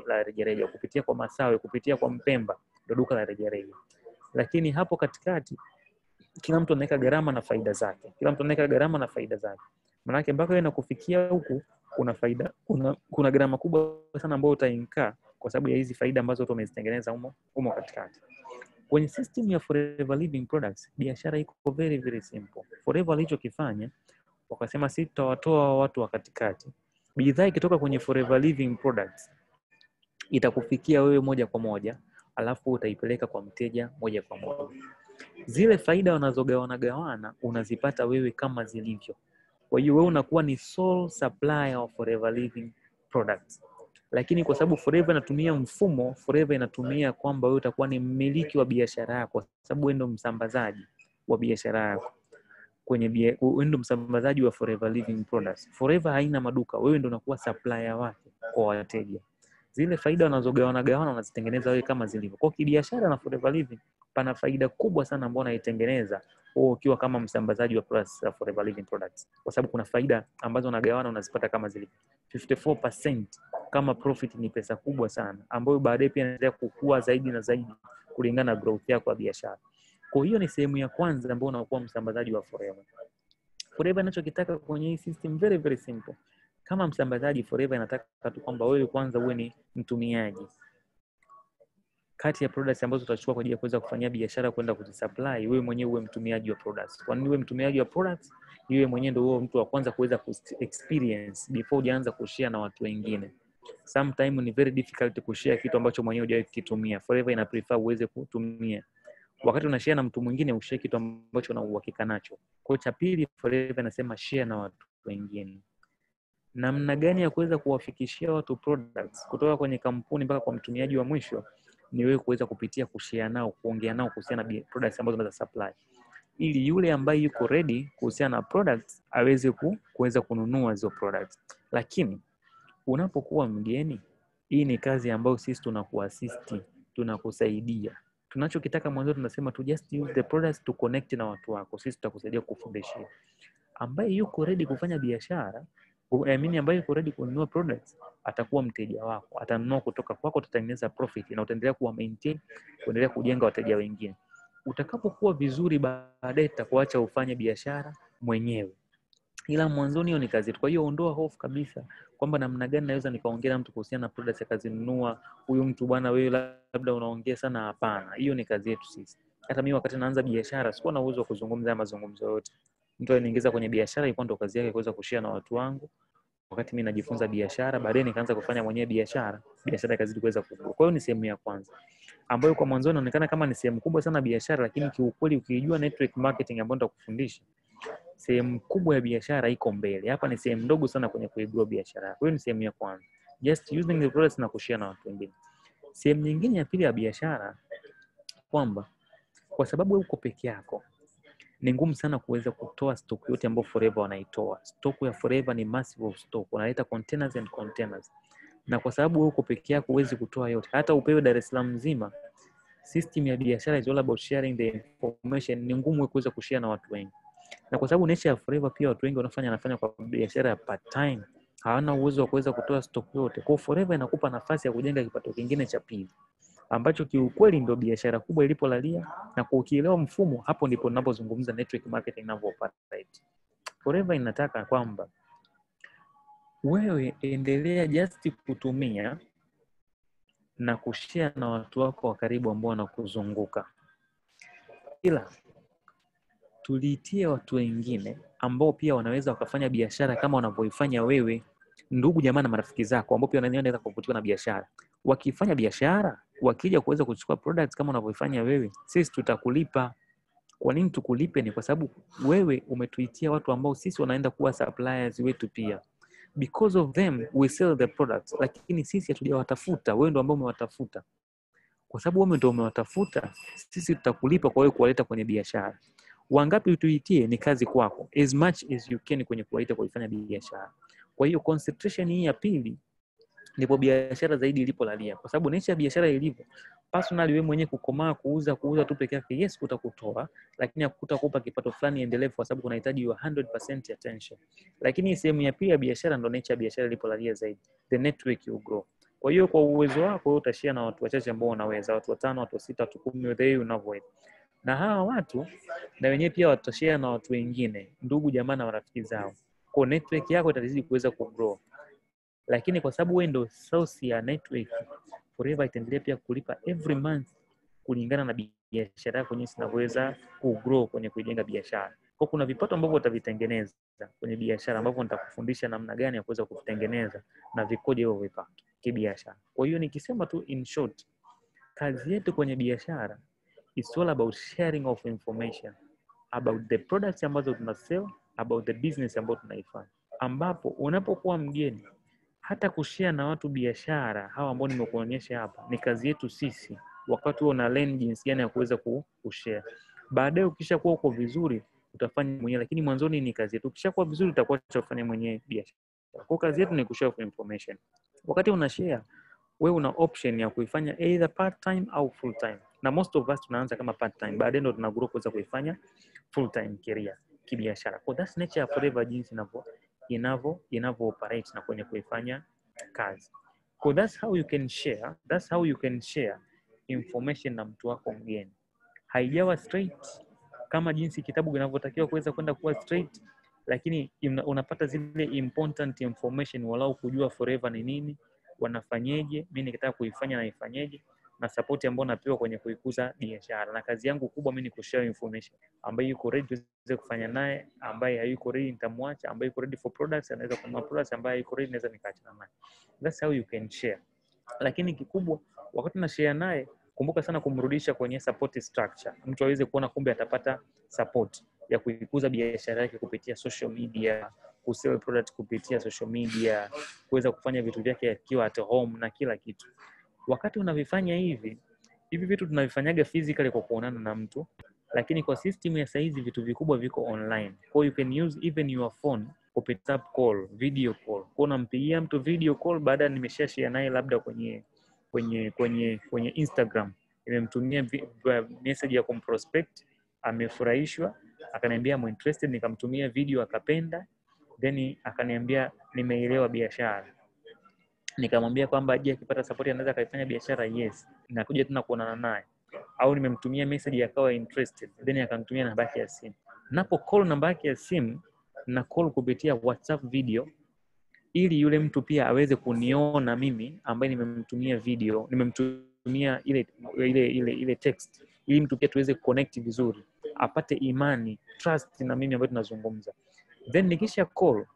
la rejareja, kupitia kwa Masawe, kupitia kwa Mpemba, ndo duka la rejareja. Lakini hapo katikati kila mtu anaweka gharama na faida zake, kila mtu anaweka gharama na faida zake, manake mpaka wewe nakufikia huku kuna faida, kuna, kuna gharama kubwa sana ambayo utainkaa kwa sababu ya hizi faida ambazo watu wamezitengeneza humo humo katikati. Kwenye system ya Forever Living Products biashara iko very very simple. Forever alichokifanya wakasema, si tutawatoa watu wa katikati, bidhaa ikitoka kwenye Forever Living Products itakufikia wewe moja kwa moja, alafu utaipeleka kwa mteja moja kwa moja. Zile faida wanazogawana gawana unazipata wewe kama zilivyo. Kwa hiyo wewe unakuwa ni sole supplier of Forever Living Products lakini kwa sababu Forever inatumia mfumo, Forever inatumia kwamba wewe utakuwa ni mmiliki wa biashara yako, kwa sababu wewe ndio msambazaji wa biashara yako kwenye wewe ndio msambazaji wa Forever Living Products. Forever haina maduka, wewe ndio unakuwa supplier wake kwa wateja. Zile faida wanazogawana gawana wanazitengeneza wewe kama zilivyo. Kwa kibiashara na Forever Living pana faida kubwa sana ambayo unaitengeneza wewe ukiwa kama msambazaji wa Plus Forever Living Products, kwa sababu kuna faida ambazo unagawana unazipata kama zile 54% kama profit ni pesa kubwa sana ambayo baadaye pia inaendelea kukua zaidi na zaidi kulingana na growth yako ya biashara. Kwa hiyo ni sehemu ya kwanza ambayo unakuwa msambazaji wa Forever. Forever inachokitaka kwenye hii system very very simple. Kama msambazaji Forever inataka tu kwamba wewe kwanza uwe ni mtumiaji kati ya products ambazo utachukua kwa ajili ya kuweza kufanyia biashara kwenda kuzisupply, wewe mwenyewe uwe mtumiaji wa products. Kwa nini uwe mtumiaji wa products? Iwe mwenyewe ndio mtu wa kwanza kuweza ku experience before hujaanza kushare na watu wengine. Sometimes ni very difficult kushare kitu ambacho mwenyewe hujawahi kukitumia. Forever ina prefer uweze kutumia wakati unashare na mtu mwingine ushare kitu ambacho una uhakika nacho. Kwa cha pili, Forever anasema share na watu wengine. Namna gani ya kuweza kuwafikishia watu products kutoka kwenye kampuni mpaka kwa mtumiaji wa mwisho ni wewe kuweza kupitia kushare nao, kuongea nao kuhusiana na products ambazo unaweza supply, ili yule ambaye yuko ready kuhusiana na products aweze ku, kuweza kununua hizo products. Lakini unapokuwa mgeni, hii ni kazi ambayo sisi tunakuasisti, tunakusaidia tunachokitaka mwanzo tunasema to just use the products to connect na watu wako, sisi tutakusaidia kufundishia. Ambaye yuko ready kufanya biashara Amini ambayo iko ready kununua products atakuwa mteja wako, atanunua kutoka kwako, utatengeneza profit na utaendelea kuwa maintain, kuendelea kujenga wateja wengine. Utakapokuwa vizuri, baadaye tutakuacha ufanye biashara mwenyewe, ila mwanzoni hiyo ni kazi Kwa hiyo ondoa hofu kabisa kwamba namna gani naweza nikaongea na mtu kuhusiana na products akazinunua huyu mtu, bwana wewe labda unaongea sana. Hapana, hiyo ni kazi yetu sisi. Hata mimi wakati naanza biashara sikuwa na uwezo wa kuzungumza mazungumzo yote mtu aliniingiza kwenye biashara ilikuwa ndo kazi yake kuweza kushia na watu wangu wakati mimi najifunza biashara baadaye nikaanza kufanya mwenyewe biashara biashara ikazidi kuweza kukua kwa hiyo ni sehemu ya kwanza ambayo kwa mwanzo inaonekana kama ni sehemu kubwa sana biashara lakini kiukweli ukijua network marketing ambayo nitakufundisha sehemu kubwa ya biashara iko mbele hapa ni sehemu ndogo sana kwenye kuigrow biashara yako hiyo ni sehemu ya kwanza just using the process na kushia na watu wengine sehemu nyingine ya pili ya biashara kwamba kwa sababu wewe uko peke yako ni ngumu sana kuweza kutoa stock yote ambayo Forever wanaitoa. Stock ya Forever ni massive of stock, wanaleta containers and containers, na kwa sababu wewe uko peke yako huwezi kutoa yote, hata upewe Dar es Salaam nzima. System ya biashara is all about sharing the information, ni ngumu wewe kuweza kushare na watu wengi, na kwa sababu nature ya Forever pia watu wengi wanafanya anafanya kwa biashara ya part time, hawana uwezo wa kuweza kutoa stock yote. Kwa Forever inakupa nafasi ya kujenga kipato kingine cha pili ambacho kiukweli ndio biashara kubwa ilipolalia, na kwa ukielewa mfumo, hapo ndipo ninapozungumza network marketing inavyo operate. Forever inataka kwamba wewe endelea just kutumia na kushare na watu wako wa karibu ambao wanakuzunguka, ila tuliitie watu wengine ambao pia wanaweza wakafanya biashara kama wanavyoifanya wewe, ndugu jamaa na marafiki zako ambao pia wanaweza kuvutiwa na biashara. Wakifanya biashara wakija kuweza kuchukua products kama unavyofanya wewe, sisi tutakulipa. Kwa nini tukulipe? Ni kwa sababu wewe umetuitia watu ambao sisi wanaenda kuwa suppliers wetu pia because of them we sell the products, lakini sisi hatujawatafuta. Wewe ndo ambao umewatafuta, kwa sababu wewe ndo umewatafuta, sisi tutakulipa kwa wewe kuwaleta kwenye biashara. Wangapi utuitie ni kazi kwako, as much as you can kwenye kuwaita kuifanya biashara. Kwa hiyo concentration hii ya pili ndipo biashara zaidi ilipolalia, kwa sababu nature ya biashara ilivyo, personal, wewe mwenyewe kukomaa kuuza kuuza tu peke yake, yes, utakutoa lakini hakutakupa kipato fulani endelevu, kwa sababu unahitaji your 100% attention. Lakini sehemu ya pili ya biashara ndo nature ya biashara ilipolalia zaidi, the network you grow. Kwa hiyo kwa uwezo wako wewe utashia na watu wachache ambao unaweza, watu watano, watu sita, watu kumi, wewe unavyoweza na hawa watu na wenyewe pia watashare na watu wengine, ndugu jamaa na marafiki zao, kwa network yako itazidi kuweza kugrow lakini kwa sababu wewe ndio source ya network, Forever itaendelea pia kulipa every month kulingana na biashara yako jinsi inavyoweza kugrow kwenye kujenga biashara. Kwa kuna vipato ambavyo utavitengeneza kwenye biashara ambavyo nitakufundisha namna gani ya kuweza kuvitengeneza na vikoje hivyo vipato kibiashara. Kwa hiyo nikisema tu in short, kazi yetu kwenye biashara is all about sharing of information about the products ambazo tunasell, about the business ambayo tunaifanya, ambapo unapokuwa mgeni hata kushare na watu biashara hawa ambao nimekuonyesha hapa ni kazi yetu sisi, wakati huo na learn jinsi gani ya kuweza kushare. Baadaye ukisha kuwa uko vizuri utafanya mwenyewe, lakini mwanzoni ni kazi yetu. ukisha kuwa vizuri utakuwa utafanya mwenyewe biashara. Kwa kazi yetu ni kushare information. Wakati una share wewe una option ya kuifanya either part time au full time, na most of us tunaanza kama part time, baadaye ndo tunagrow kuweza kuifanya full time career kibiashara. So that's nature ya Forever jinsi inavyo inavyo inavyo operate na kwenye kuifanya kazi. So that's how you can share, that's how you can share information na mtu wako mgeni. Haijawa straight kama jinsi kitabu kinavyotakiwa kuweza kwenda kuwa straight, lakini unapata zile important information, walau kujua forever ni nini, wanafanyeje, mimi nikitaka kuifanya naifanyeje na sapoti ambayo napewa kwenye kuikuza biashara, na kazi yangu kubwa mimi ni kushare information ambayo yuko ready tuweze kufanya naye, ambaye hayuko ready nitamwacha, ambaye yuko ready for products anaweza kununua products, ambaye hayuko ready naweza nikaachana naye. That's how you can share. Lakini kikubwa wakati na share naye, kumbuka sana kumrudisha kwenye support structure, mtu aweze kuona kumbe atapata support ya kuikuza biashara yake kupitia social media, kusell product kupitia social media, kuweza kufanya vitu vyake akiwa at home na kila kitu wakati unavifanya hivi hivi vitu tunavifanyaga physically kwa kuonana na mtu lakini kwa system ya saizi vitu vikubwa viko online kwa you can use even your phone kwa WhatsApp call video call kwa unampigia mtu video call baada share naye labda kwenye kwenye kwenye kwenye Instagram nimemtumia message ya kumprospect amefurahishwa akaniambia I'm interested nikamtumia video akapenda then akaniambia nimeelewa biashara nikamwambia kwamba je, akipata support anaweza akaifanya biashara? Yes, nakuja tena kuonana naye au nimemtumia message akawa interested, then akanitumia namba yake ya simu. Napo call namba yake ya simu na call kupitia WhatsApp video, ili yule mtu pia aweze kuniona mimi ambaye nimemtumia video, nimemtumia ile ile ile ile text, ili mtu pia tuweze connect vizuri, apate imani trust na mimi ambayo tunazungumza, then nikisha call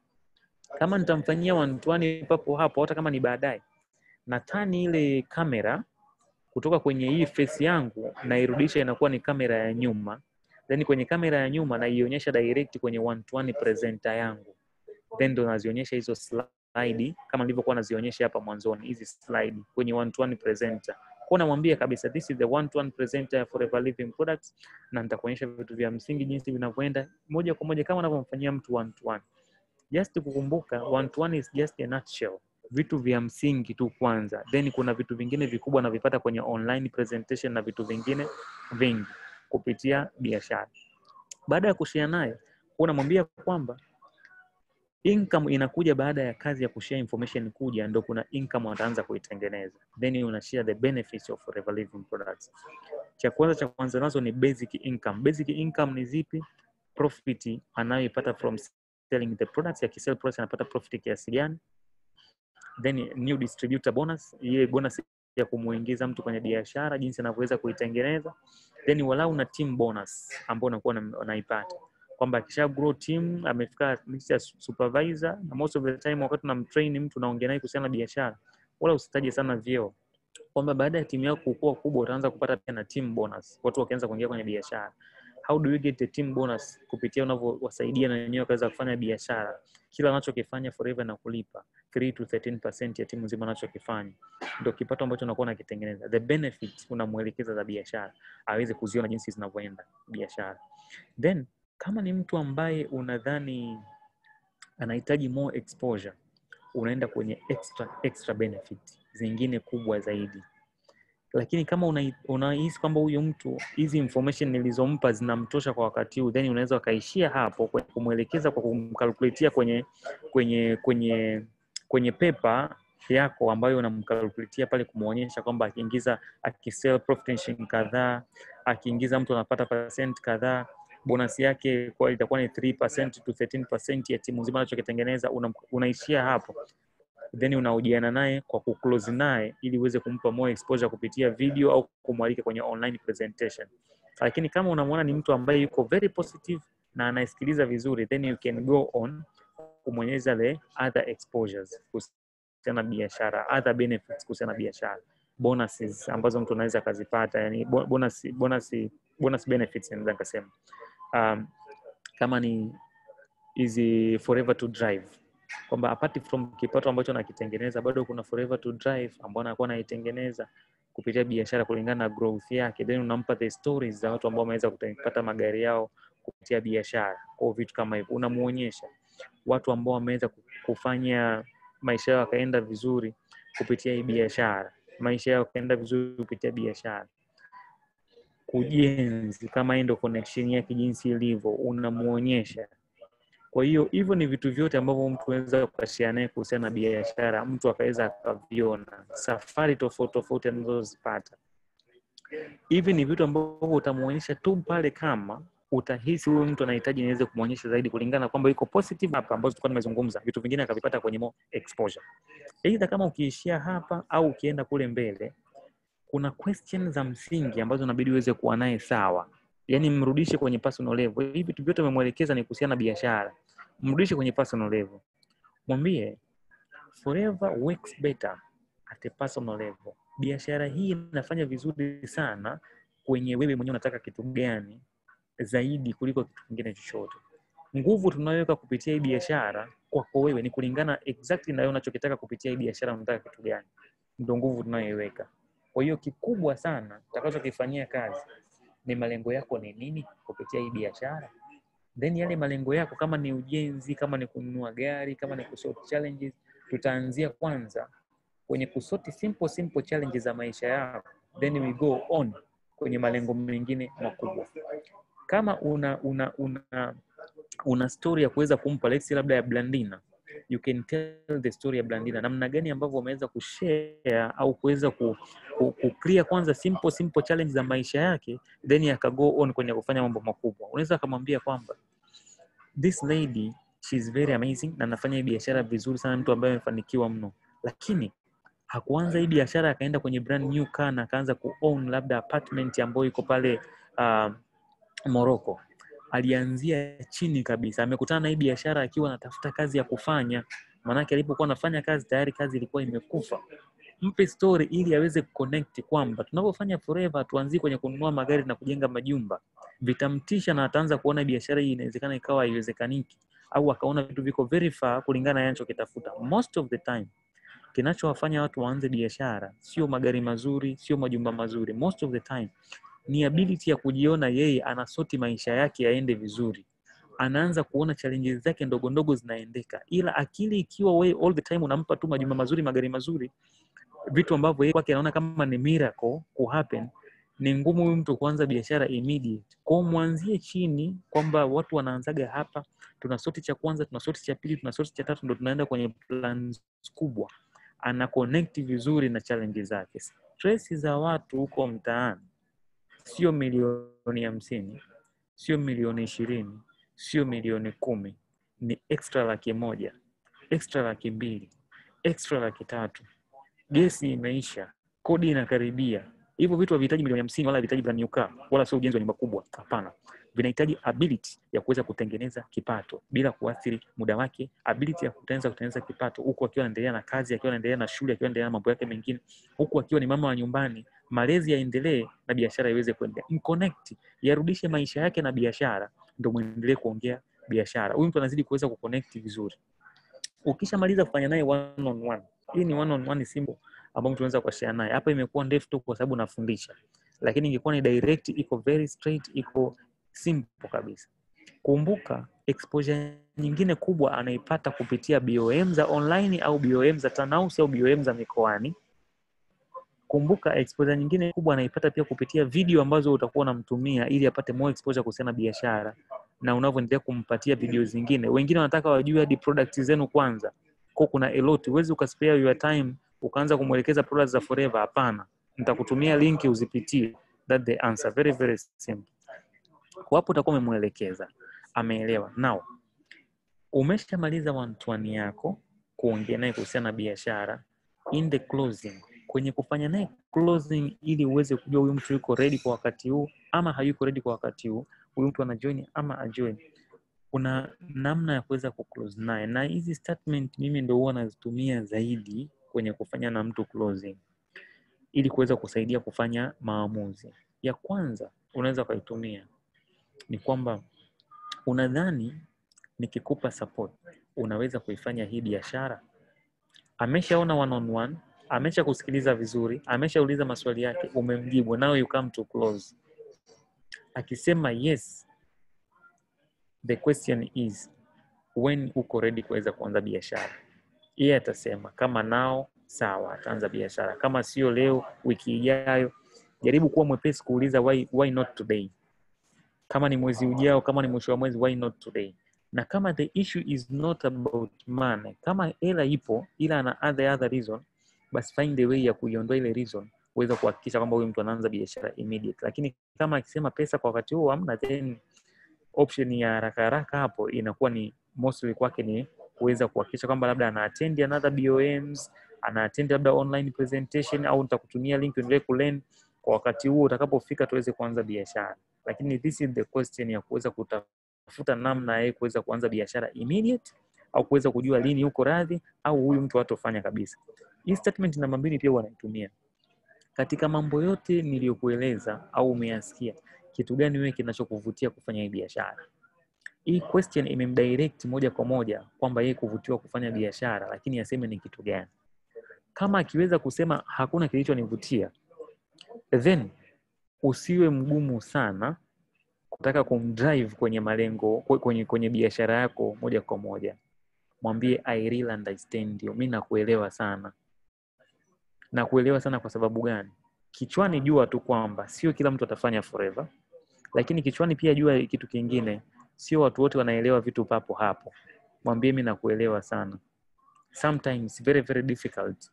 kama nitamfanyia wantuani papo hapo, hata kama ni baadaye, na tani ile kamera kutoka kwenye hii face yangu nairudisha, inakuwa ni kamera ya nyuma, then kwenye kamera ya nyuma naionyesha direct kwenye one to one presenter yangu, then ndo nazionyesha hizo slide kama nilivyokuwa nazionyesha hapa mwanzoni, hizi slide kwenye one to one presenter. Kwa namwambia kabisa this is the one to one presenter for Forever Living Products, na nitakuonyesha vitu vya msingi jinsi vinavyoenda moja kwa moja kama anavyomfanyia mtu one to one just kukumbuka one to one is just a nutshell vitu vya msingi tu kwanza, then kuna vitu vingine vikubwa navipata kwenye online presentation na vitu vingine vingi kupitia biashara. Baada ya kushare naye, unamwambia kwamba income inakuja baada ya kazi ya kushare information kuja, ndo kuna income wataanza kuitengeneza, then una share the benefits of Revaliving products. Cha kwanza cha kwanza nazo ni basic income. Basic income ni zipi? Profit anayoipata from selling the products, ya akisell products anapata profit kiasi gani, then new distributor bonus, ile bonus ya kumuingiza mtu kwenye biashara, jinsi anavyoweza kuitengeneza, then walau na team bonus ambayo unakuwa unaipata kwamba akisha grow team amefika supervisor, na most of the time wakati unamtrain mtu unaongea naye kuhusiana na biashara, wala usitaje sana vyeo kwamba baada ya timu yako kukua kubwa utaanza kupata pia na team bonus, watu wakianza kuingia kwenye biashara how do you get a team bonus kupitia unavyowasaidia na wenyewe wakaweza kufanya biashara. Kila anachokifanya Forever na kulipa 3 to 13% ya timu nzima anachokifanya ndio kipato ambacho unakuwa unakitengeneza. The benefit unamuelekeza za biashara aweze kuziona jinsi zinavyoenda biashara. Then kama ni mtu ambaye unadhani anahitaji more exposure, unaenda kwenye extra, extra benefit zingine kubwa zaidi lakini kama unahisi una kwamba huyu mtu hizi information nilizompa zinamtosha kwa wakati huu, then unaweza ukaishia hapo kwa kumwelekeza kwa kumkalkuletia kwenye kwenye kwenye kwenye pepa yako ambayo unamkalkuletia pale, kumwonyesha kwamba akiingiza akisell profit kadhaa, akiingiza mtu anapata percent kadhaa bonasi yake kwa itakuwa ni 3% to 13% ya timu nzima anachokitengeneza. Una, unaishia hapo then unaojiana naye kwa kuclose naye ili uweze kumpa more exposure kupitia video au kumwalika kwenye online presentation. Lakini kama unamwona ni mtu ambaye yuko very positive na anaisikiliza vizuri, then you can go on kumwonyesha the other exposures kuhusiana na biashara, other benefits kuhusiana na biashara, bonuses ambazo mtu anaweza akazipata, yani bonus, bonus, bonus benefits naweza nikasema um, kama ni hizi forever to drive kwamba apart from kipato ambacho anakitengeneza bado kuna forever to drive ambao anakuwa anaitengeneza kupitia biashara kulingana na growth yake, then unampa the stories za watu ambao wameweza kupata magari yao kupitia biashara, kwa vitu kama hivyo. Unamuonyesha watu ambao wameweza kufanya maisha yao yakaenda vizuri kupitia hii biashara, maisha yao yakaenda vizuri kupitia biashara ujenzi kama hii ndo connection yake jinsi ilivyo, unamuonyesha kwa hiyo hivyo ni vitu vyote ambavyo mtu anaweza kukashiana naye kuhusiana na biashara, mtu akaweza akaviona safari tofauti tofauti anazozipata. Hivi ni vitu ambavyo utamuonyesha tu pale kama utahisi huyu mtu anahitaji niweze kumwonyesha zaidi, kulingana kwamba iko positive hapa ambazo tulikuwa tumezungumza, vitu vingine akavipata kwenye more exposure. Aidha kama ukiishia hapa au ukienda kule mbele, kuna question za msingi ambazo inabidi uweze kuwa naye sawa yani mrudishe kwenye personal level. Hivi vitu vyote umemwelekeza ni kuhusiana na biashara, mrudishe kwenye personal level, mwambie forever works better at a personal level. Biashara hii inafanya vizuri sana kwenye wewe mwenyewe unataka kitu gani zaidi kuliko kitu kingine chochote. Nguvu tunayoweka kupitia hii biashara kwako wewe ni kulingana exactly na wewe unachokitaka kupitia hii biashara, unataka kitu gani, ndio nguvu tunayoiweka. Kwa hiyo kikubwa sana utakachokifanyia kazi ni malengo yako ni nini kupitia hii biashara then yale malengo yako kama ni ujenzi kama ni kununua gari kama ni kusort challenges tutaanzia kwanza kwenye kusoti simple simple challenges za maisha yako then we go on kwenye malengo mengine makubwa kama una una una una story ya kuweza kumpa let's say labda ya Blandina you can tell the story ya Blandina, namna gani ambavyo wameweza kushare au kuweza ku, ku, ku clear kwanza simple simple challenge za maisha yake, then akago on kwenye kufanya mambo makubwa. Unaweza akamwambia kwamba this lady she is very amazing na anafanya biashara vizuri sana, mtu ambaye amefanikiwa mno, lakini hakuanza hii biashara akaenda kwenye brand new car na akaanza ku own labda apartment ambayo iko pale uh, Morocco alianzia chini kabisa. Amekutana na hii biashara akiwa anatafuta kazi ya kufanya, maanake alipokuwa anafanya kazi tayari kazi ilikuwa imekufa. Mpe story ili aweze kuconnect kwamba tunavyofanya forever tuanzie kwenye kununua magari na kujenga majumba, vitamtisha na ataanza kuona biashara hii inawezekana ikawa haiwezekaniki, au akaona vitu viko very far kulingana na anachokitafuta. Most of the time kinachowafanya watu waanze biashara sio magari mazuri, sio majumba mazuri. Most of the time ni ability ya kujiona yeye anasoti maisha yake yaende vizuri anaanza kuona challenges zake ndogo ndogo zinaendeka, ila akili ikiwa we all the time unampa tu majuma mazuri, magari mazuri, vitu ambavyo yeye kwake anaona kama ni miracle ku happen, ni ngumu huyu mtu kuanza biashara immediate. Kwa mwanzie chini, kwamba watu wanaanzaga hapa, tuna soti cha kwanza, tuna soti cha pili, tuna soti cha tatu, ndo tunaenda kwenye plans kubwa. Ana connect vizuri na challenges zake. Stress za watu huko mtaani sio milioni hamsini, sio milioni ishirini, sio milioni kumi, ni extra laki moja, extra laki mbili, extra laki tatu. Gesi imeisha, kodi inakaribia. Hivyo vitu havihitaji milioni hamsini wala havihitaji brand new car wala sio ujenzi wa nyumba kubwa, hapana vinahitaji ability ya kuweza kutengeneza kipato bila kuathiri muda wake, ability ya kutengeneza kutengeneza kipato huku akiwa anaendelea na kazi, akiwa anaendelea na shule, akiwa anaendelea na mambo yake mengine, huku akiwa ni mama wa nyumbani, malezi yaendelee na biashara iweze kuendelea. Mconnect, yarudishe maisha yake na biashara, ndio muendelee kuongea biashara. Huyu mtu anazidi kuweza kuconnect vizuri. Ukishamaliza kufanya naye one on one, hii ni one on one simple ambayo anaweza kuashia naye. Hapa imekuwa ndefu tu kwa sababu nafundisha, lakini ingekuwa ni direct, iko very straight, iko simple kabisa. Kumbuka exposure nyingine kubwa anaipata kupitia BOM za online au BOM za Tanausi au BOM za mikoani. Kumbuka exposure nyingine kubwa anaipata pia kupitia video ambazo utakuwa unamtumia ili apate more exposure kuhusiana na biashara na unavyoendelea kumpatia video zingine. Wengine wanataka wajue hadi product zenu kwanza. Kwa kuna a lot, huwezi ukaspare your time ukaanza kumwelekeza products za forever. Hapana, nitakutumia link uzipitie. That the answer very very simple hapo utakuwa umemwelekeza, ameelewa. nao umeshamaliza wantwani yako kuongea naye kuhusiana na biashara, in the closing, kwenye kufanya naye closing, ili uweze kujua huyu mtu yuko ready kwa wakati huu ama hayuko ready kwa wakati huu, huyu mtu anajoin ama ajoin kuna namna ya kuweza kuclose naye, na hizi statement mimi ndo huwa nazitumia zaidi kwenye kufanya na mtu closing, ili kuweza kusaidia kufanya maamuzi. Ya kwanza unaweza ukaitumia ni kwamba unadhani nikikupa support unaweza kuifanya hii biashara? Ameshaona one on one, amesha kusikiliza vizuri, ameshauliza maswali yake, umemjibu, now you come to close. Akisema yes, the question is when uko ready kuweza kuanza biashara? Yeye atasema kama nao sawa, ataanza biashara, kama sio leo, wiki ijayo. Jaribu kuwa mwepesi kuuliza why, why not today kama ni mwezi ujao, kama ni mwisho wa mwezi, why not today? Na kama the issue is not about money, kama hela ipo ila ana other other reason, basi find the way ya kuiondoa ile reason uweze kuhakikisha kwamba huyu mtu anaanza biashara immediate. Lakini kama akisema pesa kwa wakati huo hamna, then option ya haraka haraka hapo inakuwa ni mostly kwake ni kuweza kuhakikisha kwamba labda ana attend another BOMs, ana attend labda online presentation, au nitakutumia link uendelee learn kwa wakati huo utakapofika tuweze kuanza biashara lakini this is the question ya kuweza kutafuta namna yeye kuweza kuanza biashara immediate au kuweza kujua lini uko radhi au huyu mtu hatofanya kabisa. Hii statement namba mbili pia wanaitumia katika mambo yote niliyokueleza au umeyasikia, kitu gani wewe kinachokuvutia kufanya hii biashara? Hii question imemdirect moja kwa moja kwamba yeye kuvutiwa kufanya biashara, lakini aseme ni kitu gani. Kama akiweza kusema hakuna kilichonivutia, then usiwe mgumu sana kutaka kumdrive kwenye malengo kwenye, kwenye biashara yako moja kwa moja mwambie I really understand you, mi nakuelewa sana. Nakuelewa sana kwa sababu gani? Kichwani jua tu kwamba sio kila mtu atafanya forever, lakini kichwani pia jua kitu kingine, sio watu wote wanaelewa vitu papo hapo. Mwambie mi nakuelewa sana. Sometimes very very difficult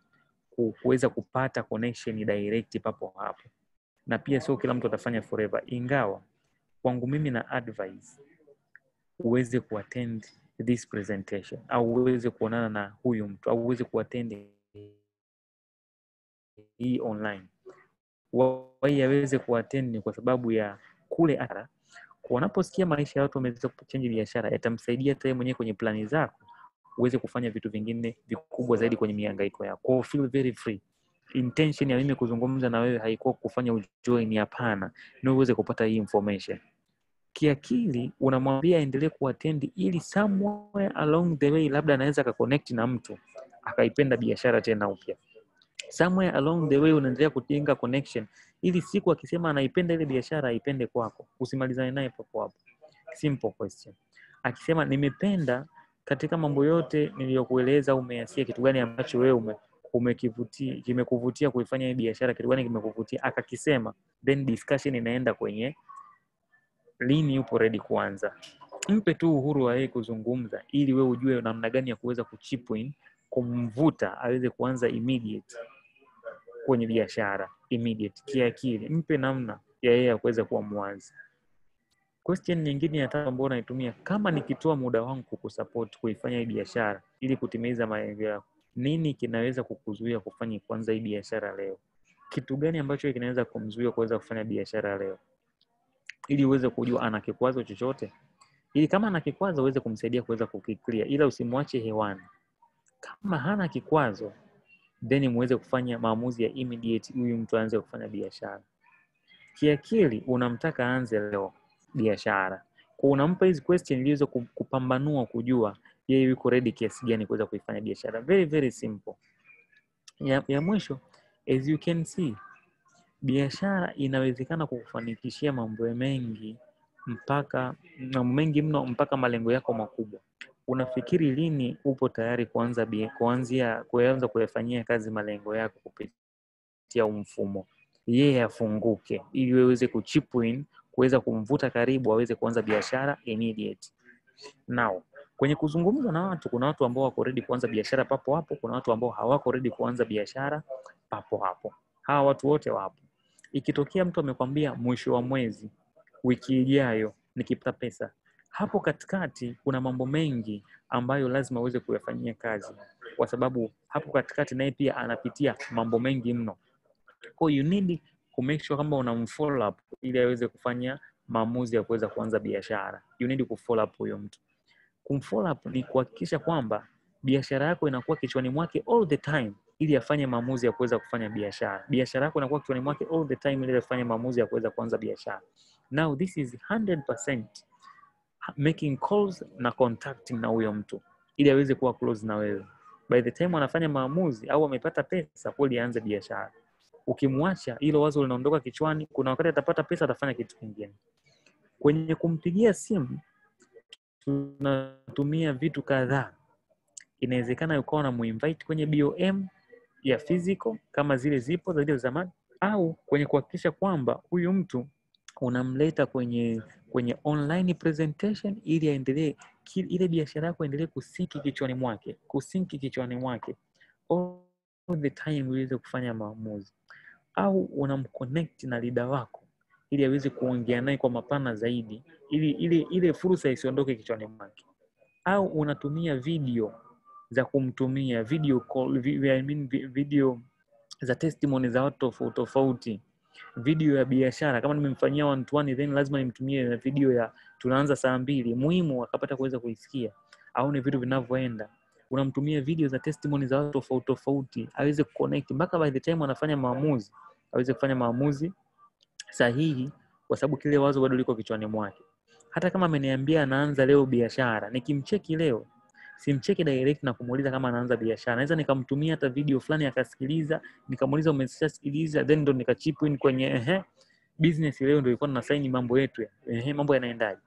kuweza kupata connection direct papo hapo na pia sio kila mtu atafanya forever, ingawa kwangu mimi na advise uweze kuattend this presentation au uweze kuonana na huyu mtu au uweze kuattend hii online. Wai aweze kuattend ni kwa sababu ya kule ara wanaposikia maisha ya watu wameweza kuchange biashara, yatamsaidia tayari mwenyewe kwenye plani zako uweze kufanya vitu vingine vikubwa zaidi kwenye miangaiko yako. Feel very free intention ya mimi kuzungumza na wewe haikuwa kufanya ujoin, hapana, ni uweze kupata hii information kiakili unamwambia aendelee kuattend ili somewhere along the way labda anaweza akaconnect na mtu akaipenda biashara tena upya. Somewhere along the way unaendelea kujenga connection ili siku akisema anaipenda ile biashara aipende kwako, usimalizane naye papo hapo. Simple question. Akisema nimependa katika mambo yote niliyokueleza, umeasia kitu gani ambacho wewe ume kimekuvutia kuifanya hii biashara, kitu gani kimekuvutia, akakisema, then discussion inaenda kwenye lini upo ready kuanza. Mpe tu uhuru wa yeye kuzungumza, ili we ujue namna gani ya kuweza kuchip in, kumvuta aweze kuanza immediate kwenye biashara immediate, kiakili. Mpe namna ya yeye ya kuweza kuwa mwanzi. Question nyingine ya tatu ambayo naitumia, kama nikitoa muda wangu kukusupport kuifanya hii biashara ili kutimiza malengo yako, nini kinaweza kukuzuia kufanya kwanza hii biashara leo? Kitu gani ambacho kinaweza kumzuia kuweza kufanya biashara leo, ili uweze kujua ana kikwazo chochote, ili kama ana kikwazo uweze kumsaidia kuweza kukiklia, ila usimwache hewani. Kama hana kikwazo, then muweze kufanya maamuzi ya immediate, huyu mtu aanze kufanya biashara. Kiakili unamtaka aanze leo biashara, kwa unampa hizi question iliweza kupambanua kujua yeye yuko ready kiasi gani kuweza kuifanya biashara. Very very simple. Ya, ya mwisho as you can see, biashara inawezekana kukufanikishia mambo mengi mpaka mambo mengi mno mpaka malengo yako makubwa. Unafikiri lini upo tayari kuanza kuanzia kuanza kuyafanyia kazi malengo yako kupitia mfumo yeye yeah, afunguke ili weweze in kuweza kumvuta karibu aweze kuanza biashara immediate now Kwenye kuzungumza na watu, kuna watu ambao wako ready kuanza biashara papo hapo, kuna watu ambao hawako ready kuanza biashara papo hapo. Hawa watu wote wapo. Ikitokea mtu amekwambia mwisho wa mwezi, wiki ijayo nikipata pesa, hapo katikati kuna mambo mengi ambayo lazima uweze kuyafanyia kazi, kwa sababu hapo katikati naye pia anapitia mambo mengi mno. Kwa hiyo you need to make sure kama una mfollow up ili aweze kufanya maamuzi ya kuweza kuanza biashara. You need to follow up huyo mtu. Kumfollow up ni kuhakikisha kwamba biashara yako inakuwa kichwani mwake all the time ili afanye maamuzi ya kuweza kufanya biashara. Biashara yako inakuwa kichwani mwake all the time ili afanye maamuzi ya kuweza kuanza biashara. Now this is 100% making calls na contacting na huyo mtu ili aweze kuwa close na wewe. By the time anafanya maamuzi au amepata pesa, kweli aanze biashara. Ukimwacha hilo wazo linaondoka kichwani, kuna wakati atapata pesa, atafanya kitu kingine. Kwenye kumpigia simu tunatumia vitu kadhaa. Inawezekana ukawa muinvite kwenye BOM ya physical kama zile zipo za zamani, au kwenye kuhakikisha kwamba huyu mtu unamleta kwenye kwenye online presentation ili aendelee ile biashara yako endelee kusinki kichwani mwake, kusinki kichwani mwake all the time, uweze kufanya maamuzi, au unamconnect na leader wako ili aweze kuongea naye kwa mapana zaidi, ili ile ile fursa isiondoke kichwani mwake. Au unatumia video za kumtumia video call, vi, I mean video za testimony za watu tofauti tofauti, video ya biashara. Kama nimemfanyia one to one, then lazima nimtumie na video ya tunaanza saa mbili, muhimu akapata kuweza kuisikia, aone vitu vinavyoenda unamtumia video za testimony za watu tofauti tofauti aweze kuconnect mpaka by the time anafanya maamuzi aweze kufanya maamuzi sahihi kwa sababu kile wazo bado liko kichwani mwake. Hata kama ameniambia anaanza leo biashara, nikimcheki leo simcheki direct na kumuuliza kama anaanza biashara. Naweza nikamtumia hata video fulani akasikiliza, nikamuuliza umeshasikiliza, then ndo nikachip in kwenye ehe, business leo ndio ilikuwa na saini mambo yetu, ya. ehe, mambo yanaendaje,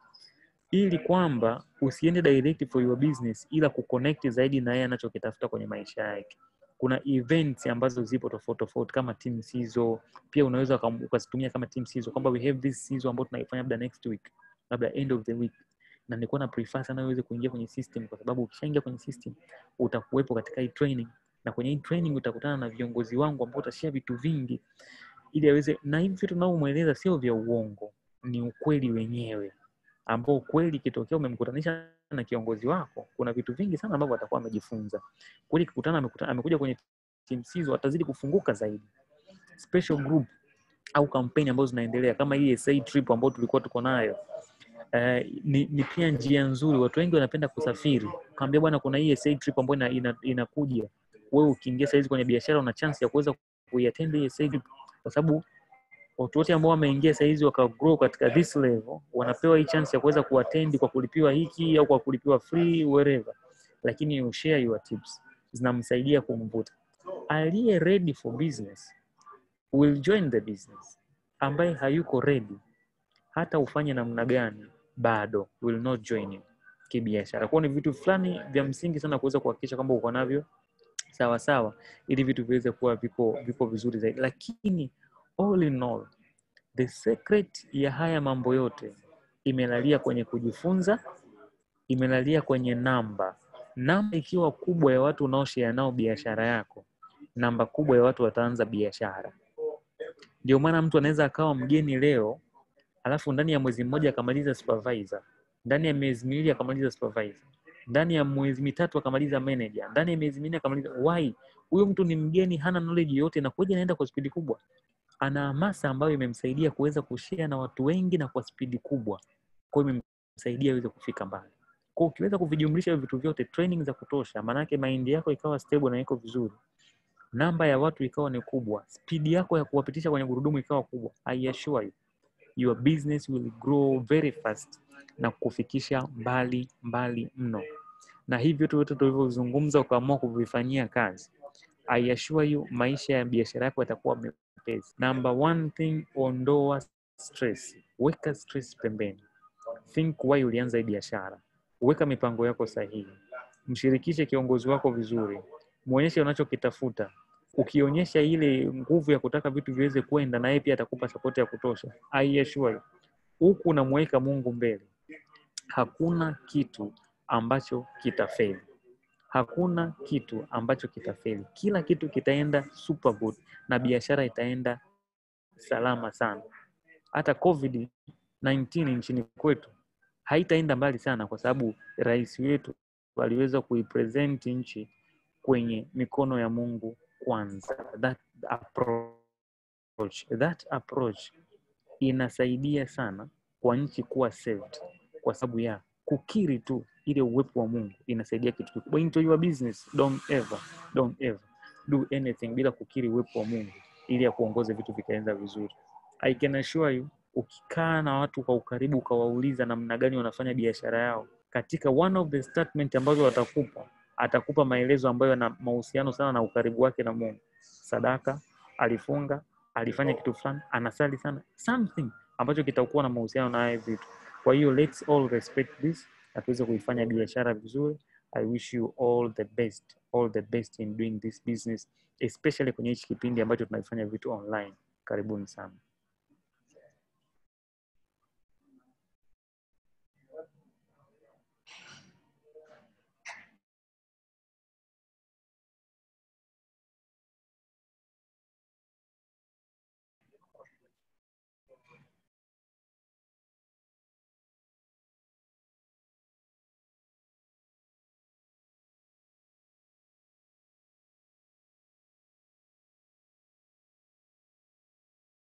ili kwamba usiende direct for your business, ila kuconnect zaidi na yeye anachokitafuta kwenye maisha yake kuna events ambazo zipo tofauti tofauti kama team sizo pia unaweza ukazitumia kama team sizo kwamba we have this sizo ambayo tunaifanya labda next week labda end of the week na nilikuwa na prefer sana uweze kuingia kwenye system kwa sababu ukishaingia kwenye system utakuwepo katika hii training na kwenye hii training utakutana na viongozi wangu ambao utashia vitu vingi ili aweze na hivi vitu navyomweleza sio vya uongo ni ukweli wenyewe ambao kweli kitokea umemkutanisha na kiongozi wako, kuna vitu vingi sana ambavyo atakuwa amejifunza kweli. Kikutana amekuja kwenye team atazidi kufunguka zaidi. Special group au kampeni ambazo zinaendelea kama hii SA trip ambayo tulikuwa tuko nayo Uh, ni, ni pia njia nzuri. Watu wengi wanapenda kusafiri, kaambia bwana, kuna hii SA trip ambayo ina, ina, inakuja. Wewe ukiingia saizi kwenye biashara, una chance ya kuweza kuiattend hii SA trip, kwa sababu watu wote ambao wameingia sahizi wakagrow katika this level wanapewa hii chance ya kuweza kuattend kwa kulipiwa hiki au kwa kulipiwa free wherever, lakini you share your tips zinamsaidia kumvuta. Aliye ready for business will join the business, ambaye hayuko ready hata ufanye namna gani bado will not join you kibiashara. Kwa ni vitu fulani vya msingi sana kuweza kuhakikisha kwamba uko navyo sawa sawa, ili vitu viweze kuwa viko viko vizuri zaidi, lakini all in all, the secret ya haya mambo yote imelalia kwenye kujifunza, imelalia kwenye namba. Namba ikiwa kubwa ya watu unaoshea nao biashara yako, namba kubwa ya watu wataanza biashara. Ndio maana mtu anaweza akawa mgeni leo, alafu ndani ya mwezi mmoja akamaliza supervisor, ndani ya miezi miwili akamaliza supervisor, ndani ya mwezi mitatu akamaliza manager, ndani ya miezi minne akamaliza why? Huyo mtu ni mgeni, hana knowledge yote, na kuja anaenda kwa spidi kubwa ana hamasa ambayo imemsaidia kuweza kushea na watu wengi na kwa spidi kubwa, kwao imemsaidia aweze kufika mbali. Kwa ukiweza kuvijumlisha vitu vyote, training za kutosha, maanake maindi yako ikawa stable na iko vizuri, namba ya watu ikawa ni kubwa, spidi yako ya kuwapitisha kwenye gurudumu ikawa kubwa, I assure you your business will grow very fast na kukufikisha mbali mbali mno, na hivi vitu vyote tulivyozungumza ukaamua kuvifanyia kazi I assure you maisha ya biashara yako yatakuwa mapenzi. Number one thing, ondoa stress, weka stress pembeni. Think why ulianza hii biashara, weka mipango yako sahihi, mshirikishe kiongozi wako vizuri, muonyeshe unachokitafuta. Ukionyesha ile nguvu ya kutaka vitu viweze kwenda, na yeye pia atakupa sapoti ya kutosha. I assure huku unamweka Mungu mbele, hakuna kitu ambacho kitafeli hakuna kitu ambacho kitafeli, kila kitu kitaenda super good na biashara itaenda salama sana. Hata COVID 19 nchini kwetu haitaenda mbali sana, kwa sababu rais wetu aliweza kuipresent nchi kwenye mikono ya Mungu kwanza. That approach, that approach inasaidia sana kwa nchi kuwa saved, kwa sababu ya kukiri tu ile uwepo wa Mungu inasaidia kitu kikubwa. into your business, don't ever, don't ever do anything bila kukiri uwepo wa Mungu ili akuongoze vitu vikaenda vizuri. I can assure you, ukikaa na watu kwa ukaribu ukawauliza namna gani wanafanya biashara yao, katika one of the statement ambazo watakupa atakupa maelezo ambayo yana mahusiano sana na ukaribu wake na Mungu. Sadaka, alifunga, alifanya kitu fulani, anasali sana, something ambacho kitakuwa na mahusiano na haya vitu. Kwa hiyo let's all respect this na tuweze kuifanya biashara vizuri. I wish you all the best, all the best in doing this business, especially kwenye hichi kipindi ambacho tunaifanya vitu online. Karibuni sana.